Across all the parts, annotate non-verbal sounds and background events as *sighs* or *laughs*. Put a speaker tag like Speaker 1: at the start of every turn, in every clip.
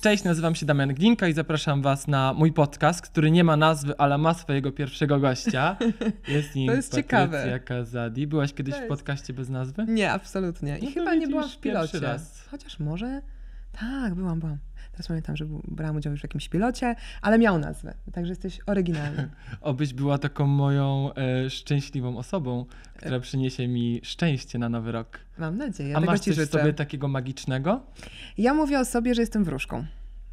Speaker 1: Cześć, nazywam się Damian Glinka i zapraszam Was na mój podcast, który nie ma nazwy, ale ma swojego pierwszego gościa. *laughs* Jest nim to jest ciekawe. Kazadi. Byłaś kiedyś jest... w podcaście bez nazwy?
Speaker 2: Nie, absolutnie. I no chyba nie byłam w pilocie. Raz. Chociaż może... Tak, byłam, byłam. Teraz pamiętam, że brałam udział już w jakimś pilocie, ale miał nazwę, także jesteś oryginalny.
Speaker 1: *laughs* Obyś była taką moją e, szczęśliwą osobą, e. która przyniesie mi szczęście na nowy rok.
Speaker 2: Mam nadzieję. A masz coś życzę. sobie
Speaker 1: takiego magicznego?
Speaker 2: Ja mówię o sobie, że jestem wróżką.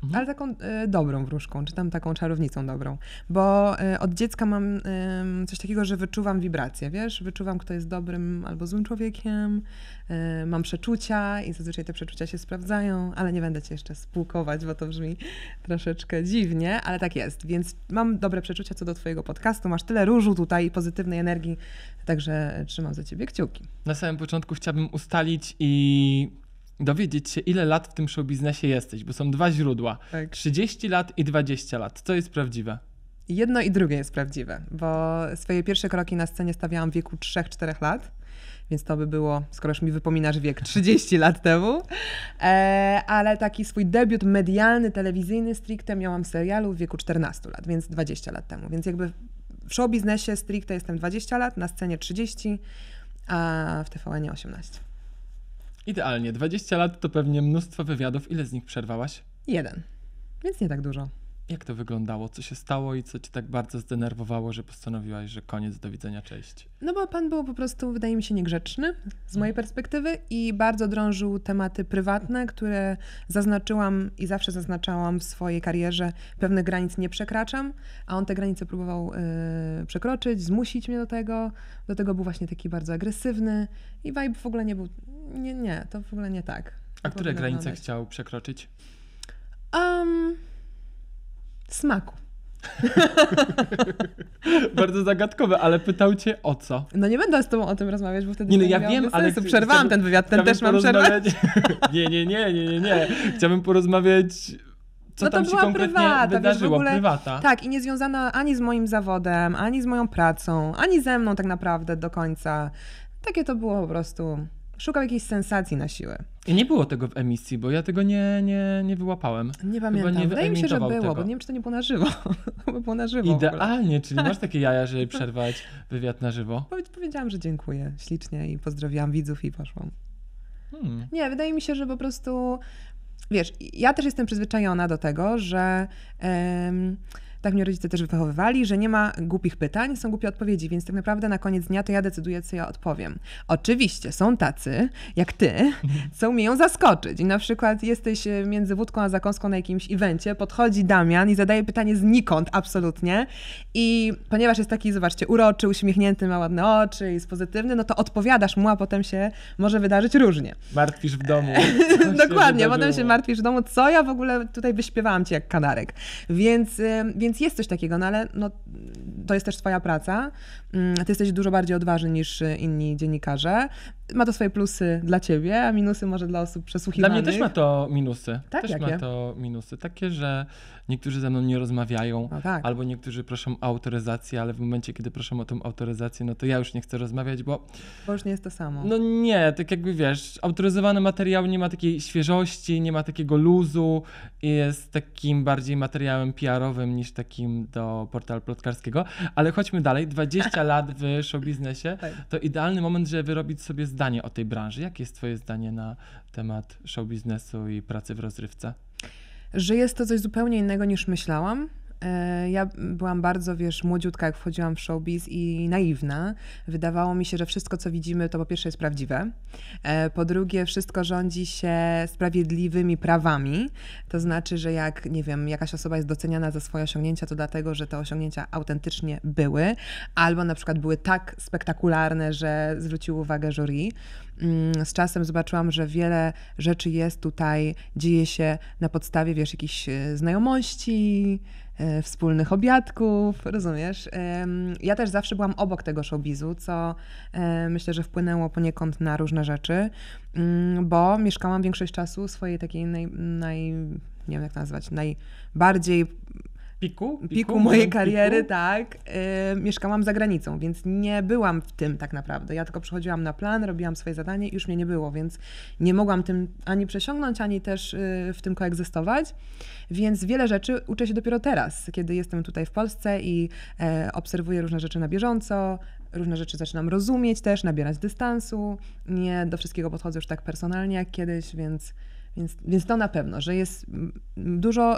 Speaker 2: Mhm. ale taką e, dobrą wróżką, czy tam taką czarownicą dobrą. Bo e, od dziecka mam coś takiego, że wyczuwam wibracje, wiesz? Wyczuwam, kto jest dobrym albo złym człowiekiem, e, mam przeczucia i zazwyczaj te przeczucia się sprawdzają, ale nie będę cię jeszcze spłukować, bo to brzmi troszeczkę dziwnie, ale tak jest. Więc mam dobre przeczucia co do twojego podcastu, masz tyle różu tutaj i pozytywnej energii, także trzymam za ciebie kciuki.
Speaker 1: Na samym początku chciałabym ustalić i dowiedzieć się, ile lat w tym showbiznesie jesteś, bo są dwa źródła. Tak. 30 lat i 20 lat. Co jest prawdziwe?
Speaker 2: Jedno i drugie jest prawdziwe, bo swoje pierwsze kroki na scenie stawiałam w wieku 3-4 lat, więc to by było, skoro już mi wypominasz wiek, 30 *laughs* lat temu. E, ale taki swój debiut medialny, telewizyjny stricte miałam w serialu w wieku 14 lat, więc 20 lat temu. Więc jakby w show biznesie stricte jestem 20 lat, na scenie 30, a w TVN 18.
Speaker 1: Idealnie. 20 lat to pewnie mnóstwo wywiadów. Ile z nich przerwałaś?
Speaker 2: Jeden. Więc nie tak dużo.
Speaker 1: Jak to wyglądało? Co się stało i co ci tak bardzo zdenerwowało, że postanowiłaś, że koniec, do widzenia, cześć?
Speaker 2: No bo pan był po prostu, wydaje mi się, niegrzeczny z mojej hmm. perspektywy i bardzo drążył tematy prywatne, które zaznaczyłam i zawsze zaznaczałam w swojej karierze. Pewnych granic nie przekraczam, a on te granice próbował yy, przekroczyć, zmusić mnie do tego. Do tego był właśnie taki bardzo agresywny i vibe w ogóle nie był nie, nie, to w ogóle nie tak.
Speaker 1: A które granice chciał przekroczyć? Um, smaku. *laughs* Bardzo zagadkowe, ale pytał cię o co?
Speaker 2: No nie będę z tobą o tym rozmawiać, bo wtedy nie, no, ja wiem, ale przerwałam ten wywiad, ten też mam przerwać.
Speaker 1: *laughs* nie, nie, nie, nie, nie, nie. Chciałbym porozmawiać co no tam to była prywata, wydarzyło, wiesz, ogóle, prywata. Tak,
Speaker 2: i niezwiązana ani z moim zawodem, ani z moją pracą, ani ze mną tak naprawdę do końca. Takie to było po prostu szukał jakiejś sensacji na
Speaker 1: siłę. I nie było tego w emisji, bo ja tego nie, nie, nie wyłapałem. Nie pamiętam. nie Wydaje mi się, że było, tego. bo nie wiem, czy to nie było na żywo. *laughs* było na żywo. Idealnie, czyli masz takie jaja, żeby *laughs* przerwać wywiad na żywo.
Speaker 2: Powiedziałam, że dziękuję ślicznie i pozdrowiłam widzów i poszłam. Hmm. Nie, wydaje mi się, że po prostu wiesz, ja też jestem przyzwyczajona do tego, że tak mnie rodzice też wychowywali, że nie ma głupich pytań, są głupie odpowiedzi, więc tak naprawdę na koniec dnia to ja decyduję, co ja odpowiem. Oczywiście są tacy, jak ty, mhm. co umieją zaskoczyć. I na przykład jesteś e, między wódką a zakąską na jakimś evencie, podchodzi Damian i zadaje pytanie znikąd absolutnie. I ponieważ jest taki, zobaczcie, uroczy, uśmiechnięty, ma ładne oczy, jest pozytywny, no to odpowiadasz mu, a potem się może wydarzyć różnie.
Speaker 1: Martwisz w domu. E, dokładnie, potem się
Speaker 2: martwisz w domu, co ja w ogóle tutaj wyśpiewałam ci jak kanarek. Więc, e, więc więc jest coś takiego, no ale no, to jest też Twoja praca. Mm, ty jesteś dużo bardziej odważny niż y, inni dziennikarze. Ma to swoje plusy dla ciebie, a minusy może dla osób przesłuchiwanych. Dla mnie też ma
Speaker 1: to minusy. Tak, też jakie? ma to minusy. Takie, że niektórzy ze mną nie rozmawiają, no tak. albo niektórzy proszą o autoryzację, ale w momencie, kiedy proszą o tą autoryzację, no to ja już nie chcę rozmawiać, bo...
Speaker 2: Bo już nie jest to samo.
Speaker 1: No nie, tak jakby wiesz, autoryzowany materiał nie ma takiej świeżości, nie ma takiego luzu, jest takim bardziej materiałem PR-owym niż takim do portalu plotkarskiego. Ale chodźmy dalej, 20 lat w showbiznesie, tak. to idealny moment, żeby wyrobić sobie zdanie o tej branży. Jakie jest twoje zdanie na temat showbiznesu i pracy w rozrywce?
Speaker 2: Że jest to coś zupełnie innego niż myślałam E, ja byłam bardzo, wiesz, młodziutka, jak wchodziłam w showbiz i naiwna. Wydawało mi się, że wszystko, co widzimy, to po pierwsze jest prawdziwe, e, po drugie wszystko rządzi się sprawiedliwymi prawami. To znaczy, że jak, nie wiem, jakaś osoba jest doceniana za swoje osiągnięcia, to dlatego, że te osiągnięcia autentycznie były, albo na przykład były tak spektakularne, że zwróciły uwagę jury. Mm, z czasem zobaczyłam, że wiele rzeczy jest tutaj, dzieje się na podstawie, wiesz, jakichś e, znajomości, E, wspólnych obiadków, rozumiesz? Ja też zawsze byłam obok tego showbizu, co e, myślę, że wpłynęło poniekąd na różne rzeczy, mm, bo mieszkałam większość czasu swojej takiej naj, naj nie wiem jak nazwać, najbardziej piku, piku, piku mojej kariery, piku? tak, y, mieszkałam za granicą, więc nie byłam w tym tak naprawdę. Ja tylko przychodziłam na plan, robiłam swoje zadanie i już mnie nie było, więc nie mogłam tym ani przesiągnąć, ani też y, w tym koegzystować. Więc wiele rzeczy uczę się dopiero teraz, kiedy jestem tutaj w Polsce i y, obserwuję różne rzeczy na bieżąco, różne rzeczy zaczynam rozumieć też, nabierać dystansu. Nie do wszystkiego podchodzę już tak personalnie jak kiedyś, więc, więc, więc to na pewno, że jest dużo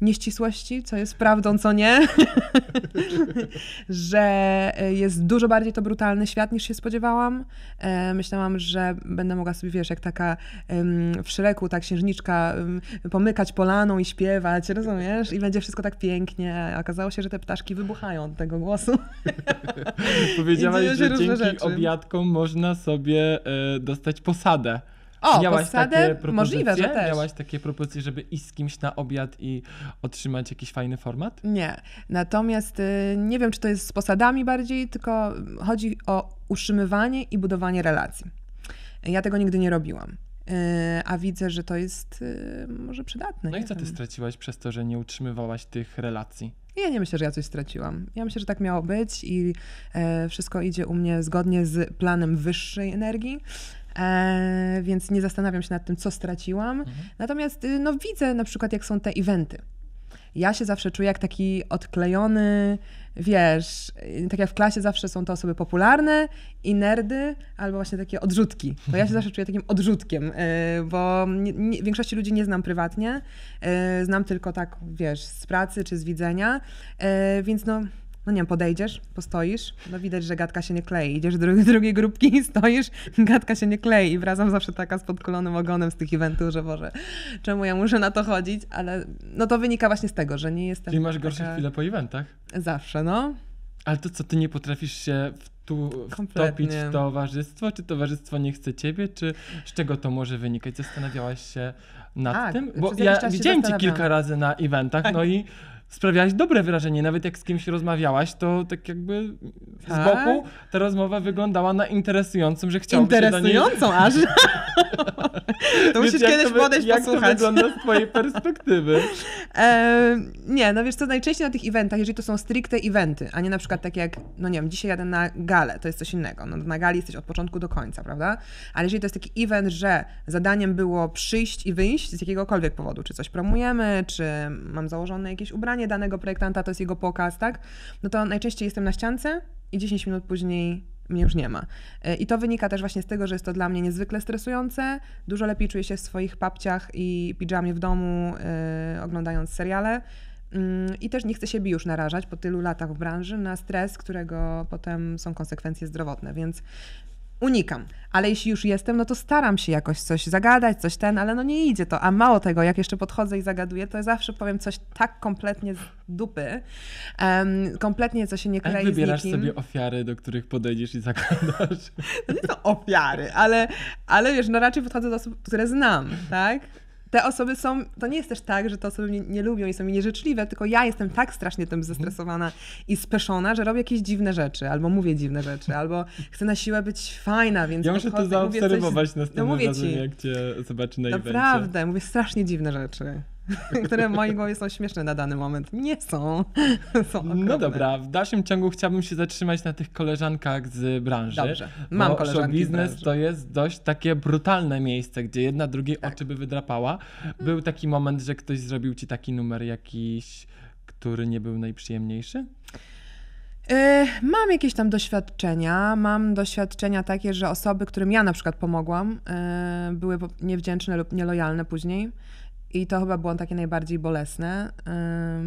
Speaker 2: nieścisłości, co jest prawdą, co nie, *laughs* że e, jest dużo bardziej to brutalny świat niż się spodziewałam. E, myślałam, że będę mogła sobie, wiesz, jak taka w szeregu ta księżniczka pomykać polaną i śpiewać, rozumiesz? I będzie wszystko tak pięknie. Okazało się, że te ptaszki wybuchają od tego głosu.
Speaker 1: *laughs* Powiedziałaś, że dzięki rzeczy. obiadkom można sobie e, dostać posadę. O, miałaś posadę? Takie propozycje? Możliwe, że też. Miałaś takie propozycje, żeby iść z kimś na obiad i otrzymać jakiś fajny format?
Speaker 2: Nie. Natomiast y, nie wiem, czy to jest z posadami bardziej, tylko chodzi o utrzymywanie i budowanie relacji. Ja tego nigdy nie robiłam y, a widzę, że to jest y, może przydatne. No i co ty
Speaker 1: straciłaś przez to, że nie utrzymywałaś tych relacji?
Speaker 2: Ja nie myślę, że ja coś straciłam. Ja myślę, że tak miało być i e, wszystko idzie u mnie zgodnie z planem wyższej energii e, więc nie zastanawiam się nad tym, co straciłam. Mhm. Natomiast y, no, widzę na przykład, jak są te eventy. Ja się zawsze czuję jak taki odklejony, wiesz, y, tak jak w klasie zawsze są to osoby popularne i nerdy, albo właśnie takie odrzutki. Bo ja się zawsze czuję takim odrzutkiem, y, bo nie, nie, większości ludzi nie znam prywatnie, znam tylko tak, wiesz, z pracy czy z widzenia, więc no no nie wiem, podejdziesz, postoisz, no widać, że gadka się nie klei. Idziesz do drugiej grupki i stoisz, *laughs* gadka się nie klei. I wracam zawsze taka z podkulonym ogonem z tych eventów, że Boże, czemu ja muszę na to chodzić? Ale no to wynika właśnie z tego, że nie jestem Czyli masz gorsze taka... chwile po eventach? Zawsze, no.
Speaker 1: Ale to co, ty nie potrafisz się tu wtopić w towarzystwo? Czy towarzystwo nie chce ciebie? Czy z czego to może wynikać? Zastanawiałaś się nad tak, tym? Bo ja widziałem cię kilka razy na eventach, tak. no i sprawiałaś dobre wrażenie. Nawet jak z kimś rozmawiałaś, to tak jakby z tak? boku ta rozmowa wyglądała na interesującą, że chciałbyś Interesującą niej... aż? *laughs* to musisz kiedyś to, podejść jak posłuchać. Jak to wygląda z twojej perspektywy? *laughs*
Speaker 2: E, nie, no wiesz co, najczęściej na tych eventach, jeżeli to są stricte eventy, a nie na przykład tak jak, no nie wiem, dzisiaj jadę na galę, to jest coś innego. No, na gali jesteś od początku do końca, prawda? Ale jeżeli to jest taki event, że zadaniem było przyjść i wyjść z jakiegokolwiek powodu, czy coś promujemy, czy mam założone jakieś ubranie, danego projektanta to jest jego pokaz, tak? No to najczęściej jestem na ściance i 10 minut później mnie już nie ma. E, I to wynika też właśnie z tego, że jest to dla mnie niezwykle stresujące. Dużo lepiej czuję się w swoich papciach i pijamie w domu, yy, oglądając seriale. Mm, I też nie chcę siebie już narażać po tylu latach w branży na stres, którego potem są konsekwencje zdrowotne, więc unikam. Ale jeśli już jestem, no to staram się jakoś coś zagadać, coś ten, ale no nie idzie to. A mało tego, jak jeszcze podchodzę i zagaduję, to zawsze powiem coś tak kompletnie z dupy, um, kompletnie co się nie klei A wybierasz sobie
Speaker 1: ofiary, do których podejdziesz i zagadujesz? No nie to ofiary,
Speaker 2: ale, ale wiesz, no raczej podchodzę do osób, które znam, tak? te osoby są, to nie jest też tak, że te osoby mnie nie lubią i są mi nieżyczliwe, tylko ja jestem tak strasznie tym mhm. zestresowana i speszona, że robię jakieś dziwne rzeczy, albo mówię dziwne rzeczy, *laughs* albo chcę na siłę być fajna, więc Ja muszę to zaobserwować coś... No następnym no, mówię razem, ci. jak
Speaker 1: cię zobaczy na Naprawdę,
Speaker 2: mówię strasznie dziwne rzeczy.
Speaker 1: *laughs* które w mojej głowie są śmieszne na dany moment. Nie są. *laughs* są no dobra, w dalszym ciągu chciałbym się zatrzymać na tych koleżankach z branży. Dobrze, mam koleżanki biznes to jest dość takie brutalne miejsce, gdzie jedna drugiej tak. oczy by wydrapała. Był taki moment, że ktoś zrobił ci taki numer jakiś, który nie był najprzyjemniejszy?
Speaker 2: E, mam jakieś tam doświadczenia. Mam doświadczenia takie, że osoby, którym ja na przykład pomogłam, e, były niewdzięczne lub nielojalne później. I to chyba było takie najbardziej bolesne,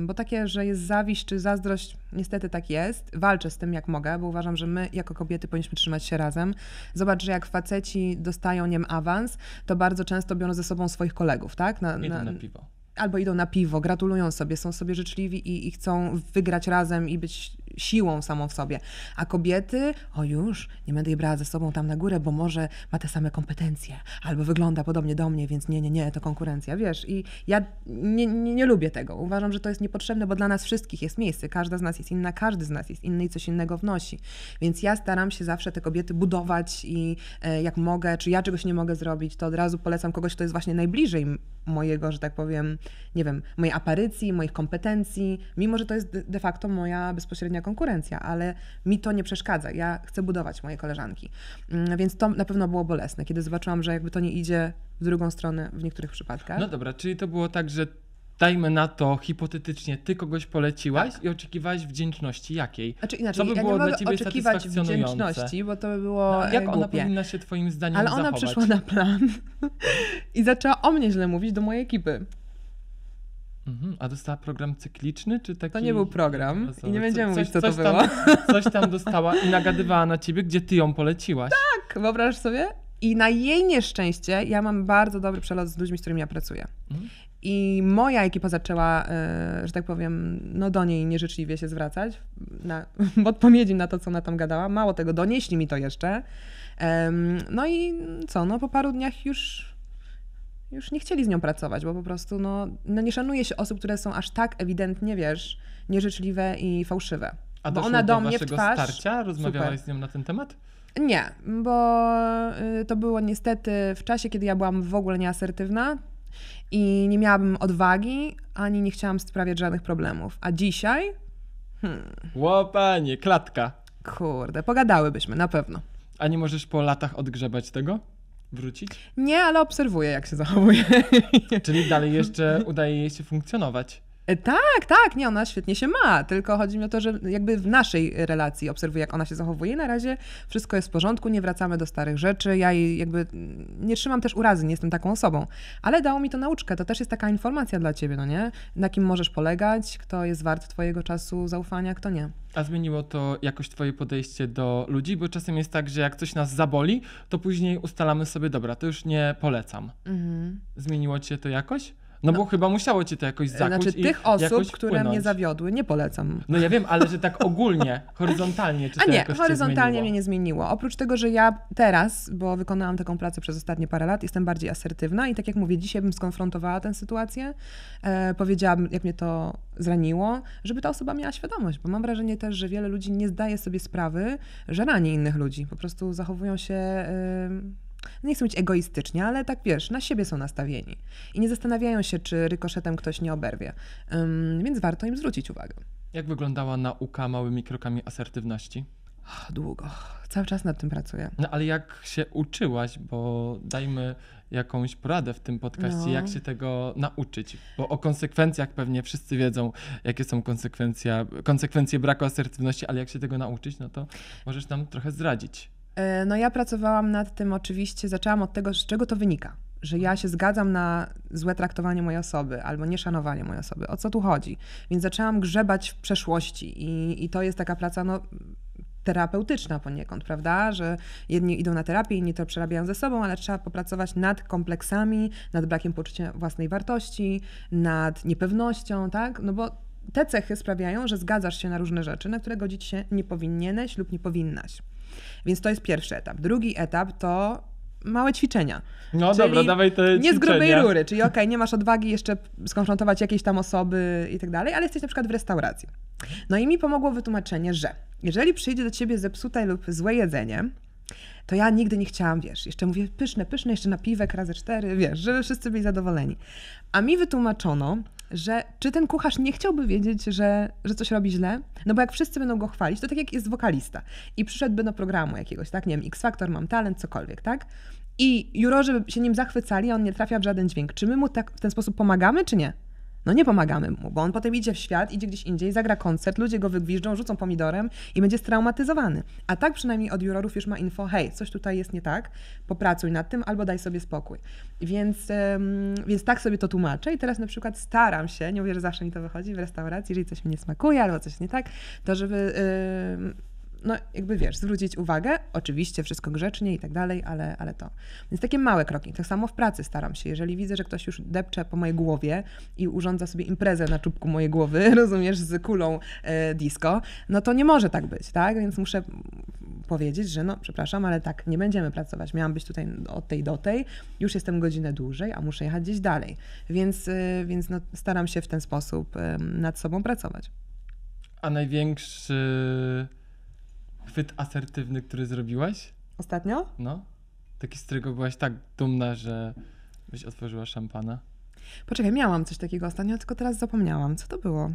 Speaker 2: bo takie, że jest zawiść czy zazdrość, niestety tak jest. Walczę z tym jak mogę, bo uważam, że my jako kobiety powinniśmy trzymać się razem. Zobacz, że jak faceci dostają, niem awans, to bardzo często biorą ze sobą swoich kolegów, tak? Na, na, na piwo albo idą na piwo, gratulują sobie, są sobie życzliwi i, i, chcą wygrać razem i być siłą samą w sobie. A kobiety, o już, nie będę jej brała ze sobą tam na górę, bo może ma te same kompetencje, albo wygląda podobnie do mnie, więc nie, nie, nie, to konkurencja, wiesz. I ja nie, nie, nie lubię tego. Uważam, że to jest niepotrzebne, bo dla nas wszystkich jest miejsce. Każda z nas jest inna, każdy z nas jest inny i coś innego wnosi. Więc ja staram się zawsze te kobiety budować i e, jak mogę, czy ja czegoś nie mogę zrobić, to od razu polecam kogoś, kto jest właśnie najbliżej mojego, że tak powiem, nie wiem, mojej aparycji, moich kompetencji, mimo że to jest de facto moja bezpośrednia konkurencja, ale mi to nie przeszkadza. Ja chcę budować moje koleżanki. Mm, więc to na pewno było bolesne, kiedy zobaczyłam, że jakby to nie idzie w drugą stronę w niektórych przypadkach. No
Speaker 1: dobra, czyli to było tak, że dajmy na to hipotetycznie, ty kogoś poleciłaś tak. i oczekiwałaś wdzięczności jakiej? Znaczy inaczej, Co by ja było nie mogę dla ciebie oczekiwać wdzięczności, bo to by było no, Jak e, głupie. ona powinna się twoim zdaniem Ale ona zachować? przyszła na plan
Speaker 2: *laughs* i zaczęła o mnie źle mówić do mojej ekipy.
Speaker 1: Mhm. A dostała program cykliczny, czy taki... To nie był program i nie będziemy co, mówić, co to było. *laughs* coś tam dostała i nagadywała na ciebie, gdzie ty ją poleciłaś.
Speaker 2: Tak, wyobrażasz sobie? I na jej nieszczęście ja mam bardzo dobry przelot z ludźmi, z którymi ja pracuję. Mhm. I moja ekipa zaczęła, e, że tak powiem, no do niej nieżyczliwie się zwracać na, *laughs* w odpowiedzi na to, co ona tam gadała. Mało tego, donieśli mi to jeszcze. No i co, no po paru dniach już już nie chcieli z nią pracować, bo po prostu no, no nie szanuje się osób, które są aż tak ewidentnie, wiesz, nieżyczliwe i fałszywe. A bo ona do, do mnie w twarz... starcia? Rozmawiałaś super.
Speaker 1: z nią na ten temat?
Speaker 2: Nie, bo y, to było niestety w czasie, kiedy ja byłam w ogóle nieasertywna i nie miałabym odwagi, ani nie chciałam sprawiać żadnych problemów. A dzisiaj... Hmm.
Speaker 1: Łopanie, klatka. Kurde, pogadałybyśmy, na pewno. A nie możesz po latach odgrzebać tego? wrócić?
Speaker 2: Nie, ale obserwuję, jak się zachowuje.
Speaker 1: Czyli dalej jeszcze udaje jej się funkcjonować.
Speaker 2: E, tak, tak, nie, ona świetnie się ma, tylko chodzi mi o to, że jakby w naszej relacji obserwuję, jak ona się zachowuje. Na razie wszystko jest w porządku, nie wracamy do starych rzeczy. Ja jej jakby mm, nie trzymam też urazy, nie jestem taką osobą, ale dało mi to nauczkę. To też jest taka informacja dla ciebie, no nie? Na kim możesz polegać, kto jest wart twojego czasu, zaufania, kto nie.
Speaker 1: A zmieniło to jakoś twoje podejście do ludzi, bo czasem jest tak, że jak coś nas zaboli, to później ustalamy sobie, dobra, to już nie polecam. Mhm. Zmieniło cię to jakoś? No, no, bo chyba musiało cię to jakoś zakuć Znaczy tych osób, które mnie
Speaker 2: zawiodły, nie polecam.
Speaker 1: No ja wiem, ale że tak *laughs* ogólnie, horyzontalnie czy A to nie, horyzontalnie mnie
Speaker 2: nie zmieniło. Oprócz tego, że ja teraz, bo wykonałam taką pracę przez ostatnie parę lat, jestem bardziej asertywna i tak jak mówię, dzisiaj bym skonfrontowała tę sytuację, e, powiedziałabym, jak mnie to zraniło, żeby ta osoba miała świadomość, bo mam wrażenie też, że wiele ludzi nie zdaje sobie sprawy, że rani innych ludzi. Po prostu zachowują się... E, nie chcę być egoistycznie, ale tak wiesz, na siebie są nastawieni i nie zastanawiają się, czy rykoszetem ktoś nie oberwie. Um, więc warto im zwrócić uwagę.
Speaker 1: Jak wyglądała nauka małymi krokami asertywności? Długo.
Speaker 2: Cały czas nad tym pracuję.
Speaker 1: No ale jak się uczyłaś, bo dajmy jakąś poradę w tym podcaście, no. jak się tego nauczyć? Bo o konsekwencjach pewnie wszyscy wiedzą, jakie są konsekwencje braku asertywności, ale jak się tego nauczyć, no to możesz nam trochę zdradzić.
Speaker 2: E, no ja pracowałam nad tym oczywiście, zaczęłam od tego, z czego to wynika. Że ja się zgadzam na złe traktowanie mojej osoby albo nieszanowanie mojej osoby. O co tu chodzi? Więc zaczęłam grzebać w przeszłości i, i to jest taka praca, no terapeutyczna poniekąd, prawda? Że jedni idą na terapię, inni to przerabiają ze sobą, ale trzeba popracować nad kompleksami, nad brakiem poczucia własnej wartości, nad niepewnością, tak? No bo te cechy sprawiają, że zgadzasz się na różne rzeczy, na które godzić się nie powinieneś lub nie powinnaś. Więc to jest pierwszy etap. Drugi etap to małe ćwiczenia. No czyli dobra, dawaj te Nie z grubej rury, czyli *laughs* okej, okay, nie masz odwagi jeszcze skonfrontować jakiejś tam osoby i tak dalej, ale jesteś na przykład w restauracji. No i mi pomogło wytłumaczenie, że jeżeli przyjdzie do ciebie zepsute lub złe jedzenie, to ja nigdy nie chciałam, wiesz, jeszcze mówię pyszne, pyszne, jeszcze na piwek razy cztery, wiesz, żeby wszyscy byli zadowoleni. A mi wytłumaczono, że czy ten kucharz nie chciałby wiedzieć, że, że coś robi źle? No bo jak wszyscy będą go chwalić, to tak jak jest wokalista i przyszedłby do programu jakiegoś, tak? Nie wiem, X Factor, mam talent, cokolwiek, tak? I jurorzy by się nim zachwycali, a on nie trafia w żaden dźwięk. Czy my mu tak, w ten sposób pomagamy, czy nie? No nie pomagamy mu, bo on potem idzie w świat, idzie gdzieś indziej, zagra koncert, ludzie go wygwiżdżą, rzucą pomidorem i będzie straumatyzowany. A tak przynajmniej od jurorów już ma info, hej, coś tutaj jest nie tak, popracuj nad tym albo daj sobie spokój. Więc, więc tak sobie to tłumaczę i teraz na przykład staram się, nie mówię, że zawsze mi to wychodzi w restauracji, jeżeli coś mi nie smakuje albo coś nie tak, to żeby... Yy, no jakby wiesz, zwrócić uwagę, oczywiście wszystko grzecznie i tak dalej, ale, ale to. Więc takie małe kroki. Tak samo w pracy staram się. Jeżeli widzę, że ktoś już depcze po mojej głowie i urządza sobie imprezę na czubku mojej głowy, *laughs* rozumiesz, z kulą e, disco, no to nie może tak być, tak? Więc muszę powiedzieć, że no przepraszam, ale tak, nie będziemy pracować. Miałam być tutaj od tej do tej, już jestem godzinę dłużej, a muszę jechać gdzieś dalej. Więc, e, więc no, staram się w ten sposób nad sobą pracować.
Speaker 1: A największy chwyt asertywny, który zrobiłaś? Ostatnio? No. Taki, z którego byłaś tak dumna, że byś otworzyła szampana.
Speaker 2: Poczekaj, miałam coś takiego ostatnio, tylko teraz zapomniałam. Co to było?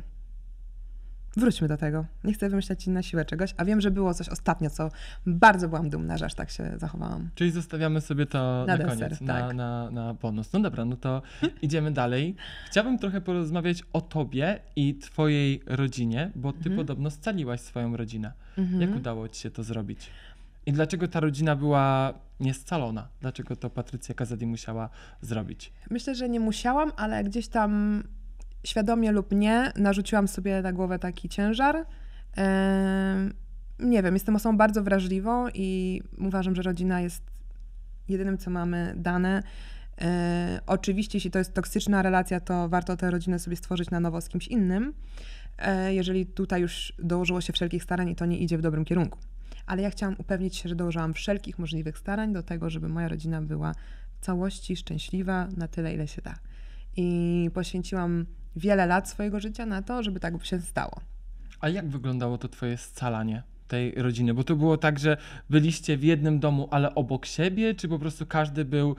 Speaker 2: Wróćmy do tego. Nie chcę wymyślać na siłę czegoś, a wiem, że było coś ostatnio, co bardzo byłam dumna, że aż tak się zachowałam.
Speaker 1: Czyli zostawiamy sobie to na, na deser, koniec, tak. na, na, na bonus. No dobra, no to *laughs* idziemy dalej. Chciałabym trochę porozmawiać o tobie i twojej rodzinie, bo ty mhm. podobno scaliłaś swoją rodzinę. Mhm. Jak udało ci się to zrobić? I dlaczego ta rodzina była niescalona? Dlaczego to Patrycja Kazadi musiała zrobić?
Speaker 2: Myślę, że nie musiałam, ale gdzieś tam świadomie lub nie, narzuciłam sobie na głowę taki ciężar. Nie wiem, jestem osobą bardzo wrażliwą i uważam, że rodzina jest jedynym, co mamy dane. E, oczywiście, jeśli to jest toksyczna relacja, to warto tę rodzinę sobie stworzyć na nowo z kimś innym. E, jeżeli tutaj już dołożyło się wszelkich starań i to nie idzie w dobrym kierunku. Ale ja chciałam upewnić się, że dołożyłam wszelkich możliwych starań do tego, żeby moja rodzina była w całości szczęśliwa na tyle, ile się da. I poświęciłam wiele lat swojego życia na to, żeby tak się stało.
Speaker 1: A jak wyglądało to twoje scalanie? tej rodziny? Bo to było tak, że byliście w jednym domu, ale obok siebie, czy po prostu każdy był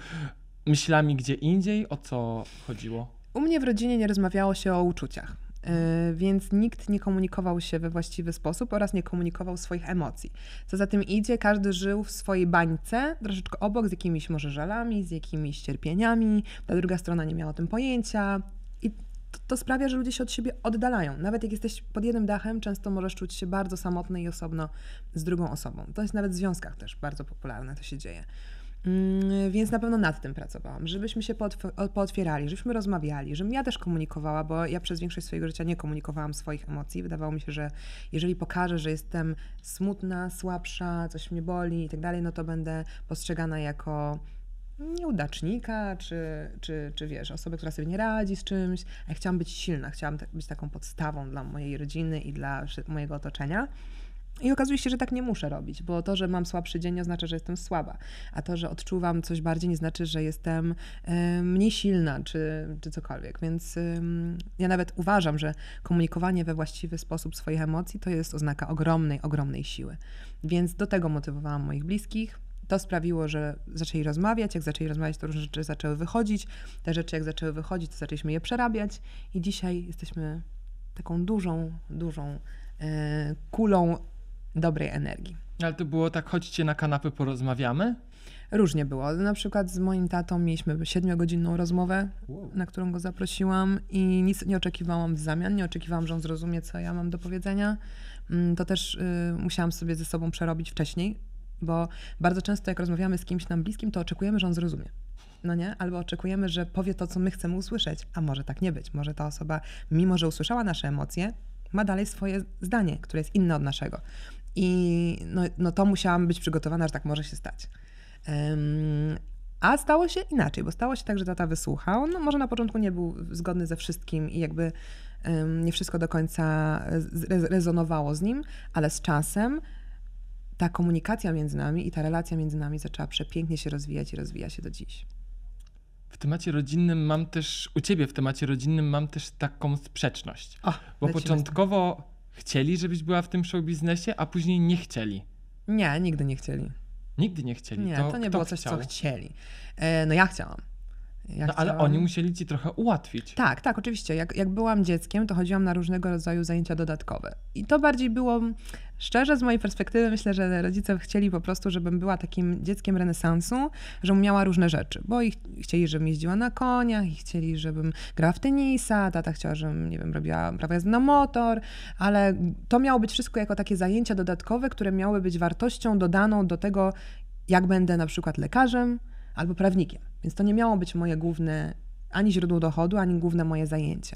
Speaker 1: myślami gdzie indziej? O co chodziło?
Speaker 2: U mnie w rodzinie nie rozmawiało się o uczuciach. E, więc nikt nie komunikował się we właściwy sposób oraz nie komunikował swoich emocji. Co za tym idzie, każdy żył w swojej bańce, troszeczkę obok, z jakimiś może żalami, z jakimiś cierpieniami. Ta druga strona nie miała o tym pojęcia, to, sprawia, że ludzie się od siebie oddalają. Nawet jak jesteś pod jednym dachem, często możesz czuć się bardzo samotny i osobno z drugą osobą. To jest nawet w związkach też bardzo popularne, to się dzieje. Mm, więc na pewno nad tym pracowałam, żebyśmy się pootwierali, żebyśmy rozmawiali, żebym ja też komunikowała, bo ja przez większość swojego życia nie komunikowałam swoich emocji. Wydawało mi się, że jeżeli pokażę, że jestem smutna, słabsza, coś mnie boli i tak dalej, no to będę postrzegana jako nieudacznika, czy, czy, czy wiesz, osoby, która sobie nie radzi z czymś. Ja chciałam być silna, chciałam być taką podstawą dla mojej rodziny i dla mojego otoczenia. I okazuje się, że tak nie muszę robić, bo to, że mam słabszy dzień, nie oznacza, że jestem słaba. A to, że odczuwam coś bardziej, nie znaczy, że jestem mniej silna czy, czy cokolwiek. Więc ja nawet uważam, że komunikowanie we właściwy sposób swoich emocji to jest oznaka ogromnej, ogromnej siły. Więc do tego motywowałam moich bliskich, to sprawiło, że zaczęli rozmawiać. Jak zaczęli rozmawiać, to różne rzeczy zaczęły wychodzić. Te rzeczy, jak zaczęły wychodzić, to zaczęliśmy je przerabiać i dzisiaj jesteśmy taką dużą, dużą e, kulą dobrej energii.
Speaker 1: Ale to było tak, chodźcie na kanapę, porozmawiamy?
Speaker 2: Różnie było. Na przykład z moim tatą mieliśmy siedmiogodzinną rozmowę, wow. na którą go zaprosiłam i nic nie oczekiwałam w zamian, nie oczekiwałam, że on zrozumie, co ja mam do powiedzenia. Mm, to też y, musiałam sobie ze sobą przerobić wcześniej, bo bardzo często, jak rozmawiamy z kimś nam bliskim, to oczekujemy, że on zrozumie. No nie? Albo oczekujemy, że powie to, co my chcemy usłyszeć, a może tak nie być. Może ta osoba, mimo że usłyszała nasze emocje, ma dalej swoje zdanie, które jest inne od naszego. I no, no to musiałam być przygotowana, że tak może się stać. Um, a stało się inaczej, bo stało się tak, że tata wysłuchał. No może na początku nie był zgodny ze wszystkim i jakby um, nie wszystko do końca e, rezonowało z nim, ale z czasem ta komunikacja między nami i ta relacja między nami zaczęła przepięknie się rozwijać i rozwija się do dziś.
Speaker 1: W temacie rodzinnym mam też, u ciebie w temacie rodzinnym mam też taką sprzeczność. O, bo początkowo chcieli, żebyś była w tym show biznesie, a później nie chcieli.
Speaker 2: Nie, nigdy nie chcieli.
Speaker 1: Nigdy nie chcieli. Nie, to, to nie było coś, chciał? co
Speaker 2: chcieli. E, no ja chciałam
Speaker 1: no, ale chciałam... oni musieli ci trochę ułatwić.
Speaker 2: Tak, tak, oczywiście. Jak, jak byłam dzieckiem, to chodziłam na różnego rodzaju zajęcia dodatkowe. I to bardziej było, mm, szczerze z mojej perspektywy, myślę, że rodzice chcieli po prostu, żebym była takim dzieckiem renesansu, żebym miała różne rzeczy. Bo ich, chcieli, żebym jeździła na koniach, i chcieli, żebym grała w tenisa, tata chciała, żebym, nie wiem, robiła prawo jazdy na motor, ale to miało być wszystko jako takie zajęcia dodatkowe, które miały być wartością dodaną do tego, jak będę na przykład lekarzem albo prawnikiem. Więc to nie miało być moje główne ani źródło dochodu, ani główne moje zajęcie.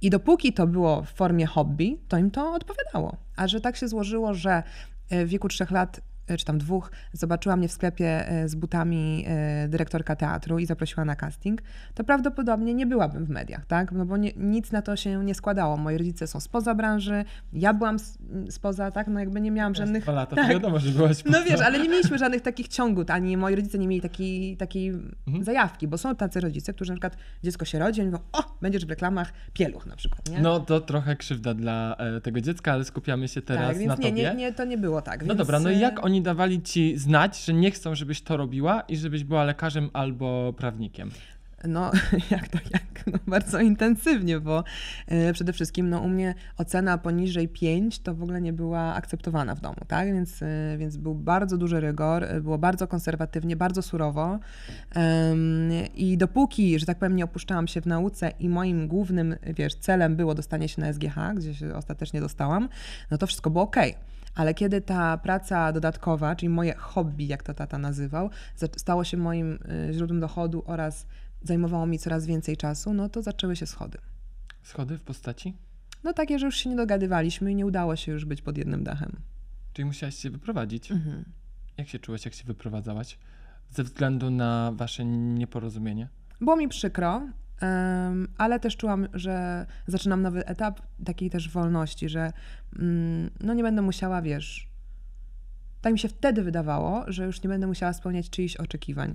Speaker 2: I dopóki to było w formie hobby, to im to odpowiadało. A że tak się złożyło, że e, w wieku trzech lat czy tam dwóch, zobaczyła mnie w sklepie e, z butami e, dyrektorka teatru i zaprosiła na casting, to prawdopodobnie nie byłabym w mediach, tak? No bo nie, nic na to się nie składało. Moi rodzice są spoza branży, ja byłam mm, spoza, tak? No jakby nie miałam żadnych... Dwa lata, tak. to wiadomo, że byłaś spoza. No wiesz, ale nie mieliśmy żadnych takich ciągów ani moi rodzice nie mieli takiej, takiej mhm. zajawki, bo są tacy rodzice, którzy na przykład dziecko się rodzi i mówią, o, będziesz w reklamach pieluch na przykład, nie? No
Speaker 1: to trochę krzywda dla e, tego dziecka, ale skupiamy się tak, teraz tak, więc na nie, tobie. Nie, nie, to nie było tak. No dobra, no i jak oni oni dawali ci znać, że nie chcą, żebyś to robiła i żebyś była lekarzem albo prawnikiem?
Speaker 2: No, *laughs* jak to jak? No, bardzo intensywnie, bo yy, przede wszystkim no, u mnie ocena poniżej 5 to w ogóle nie była akceptowana w domu, tak? Więc, yy, więc był bardzo duży rygor, yy, było bardzo konserwatywnie, bardzo surowo. I dopóki, że tak powiem, nie opuszczałam się w nauce i moim głównym, wiesz, celem było dostanie się na SGH, gdzie się ostatecznie dostałam, no to wszystko było ok ale kiedy ta praca dodatkowa, czyli moje hobby, jak to tata nazywał, stało się moim y, źródłem dochodu oraz zajmowało mi coraz więcej czasu, no to zaczęły się schody.
Speaker 1: Schody w postaci?
Speaker 2: No takie, że już się nie dogadywaliśmy i nie udało się już być pod jednym dachem.
Speaker 1: Czyli musiałaś się wyprowadzić? Mhm. Jak się czułeś, jak się wyprowadzałaś? Ze względu na wasze nieporozumienie?
Speaker 2: Było mi przykro, Um, ale też czułam, że zaczynam nowy etap takiej też wolności, że mm, no nie będę musiała, wiesz, tak mi się wtedy wydawało, że już nie będę musiała spełniać czyichś oczekiwań.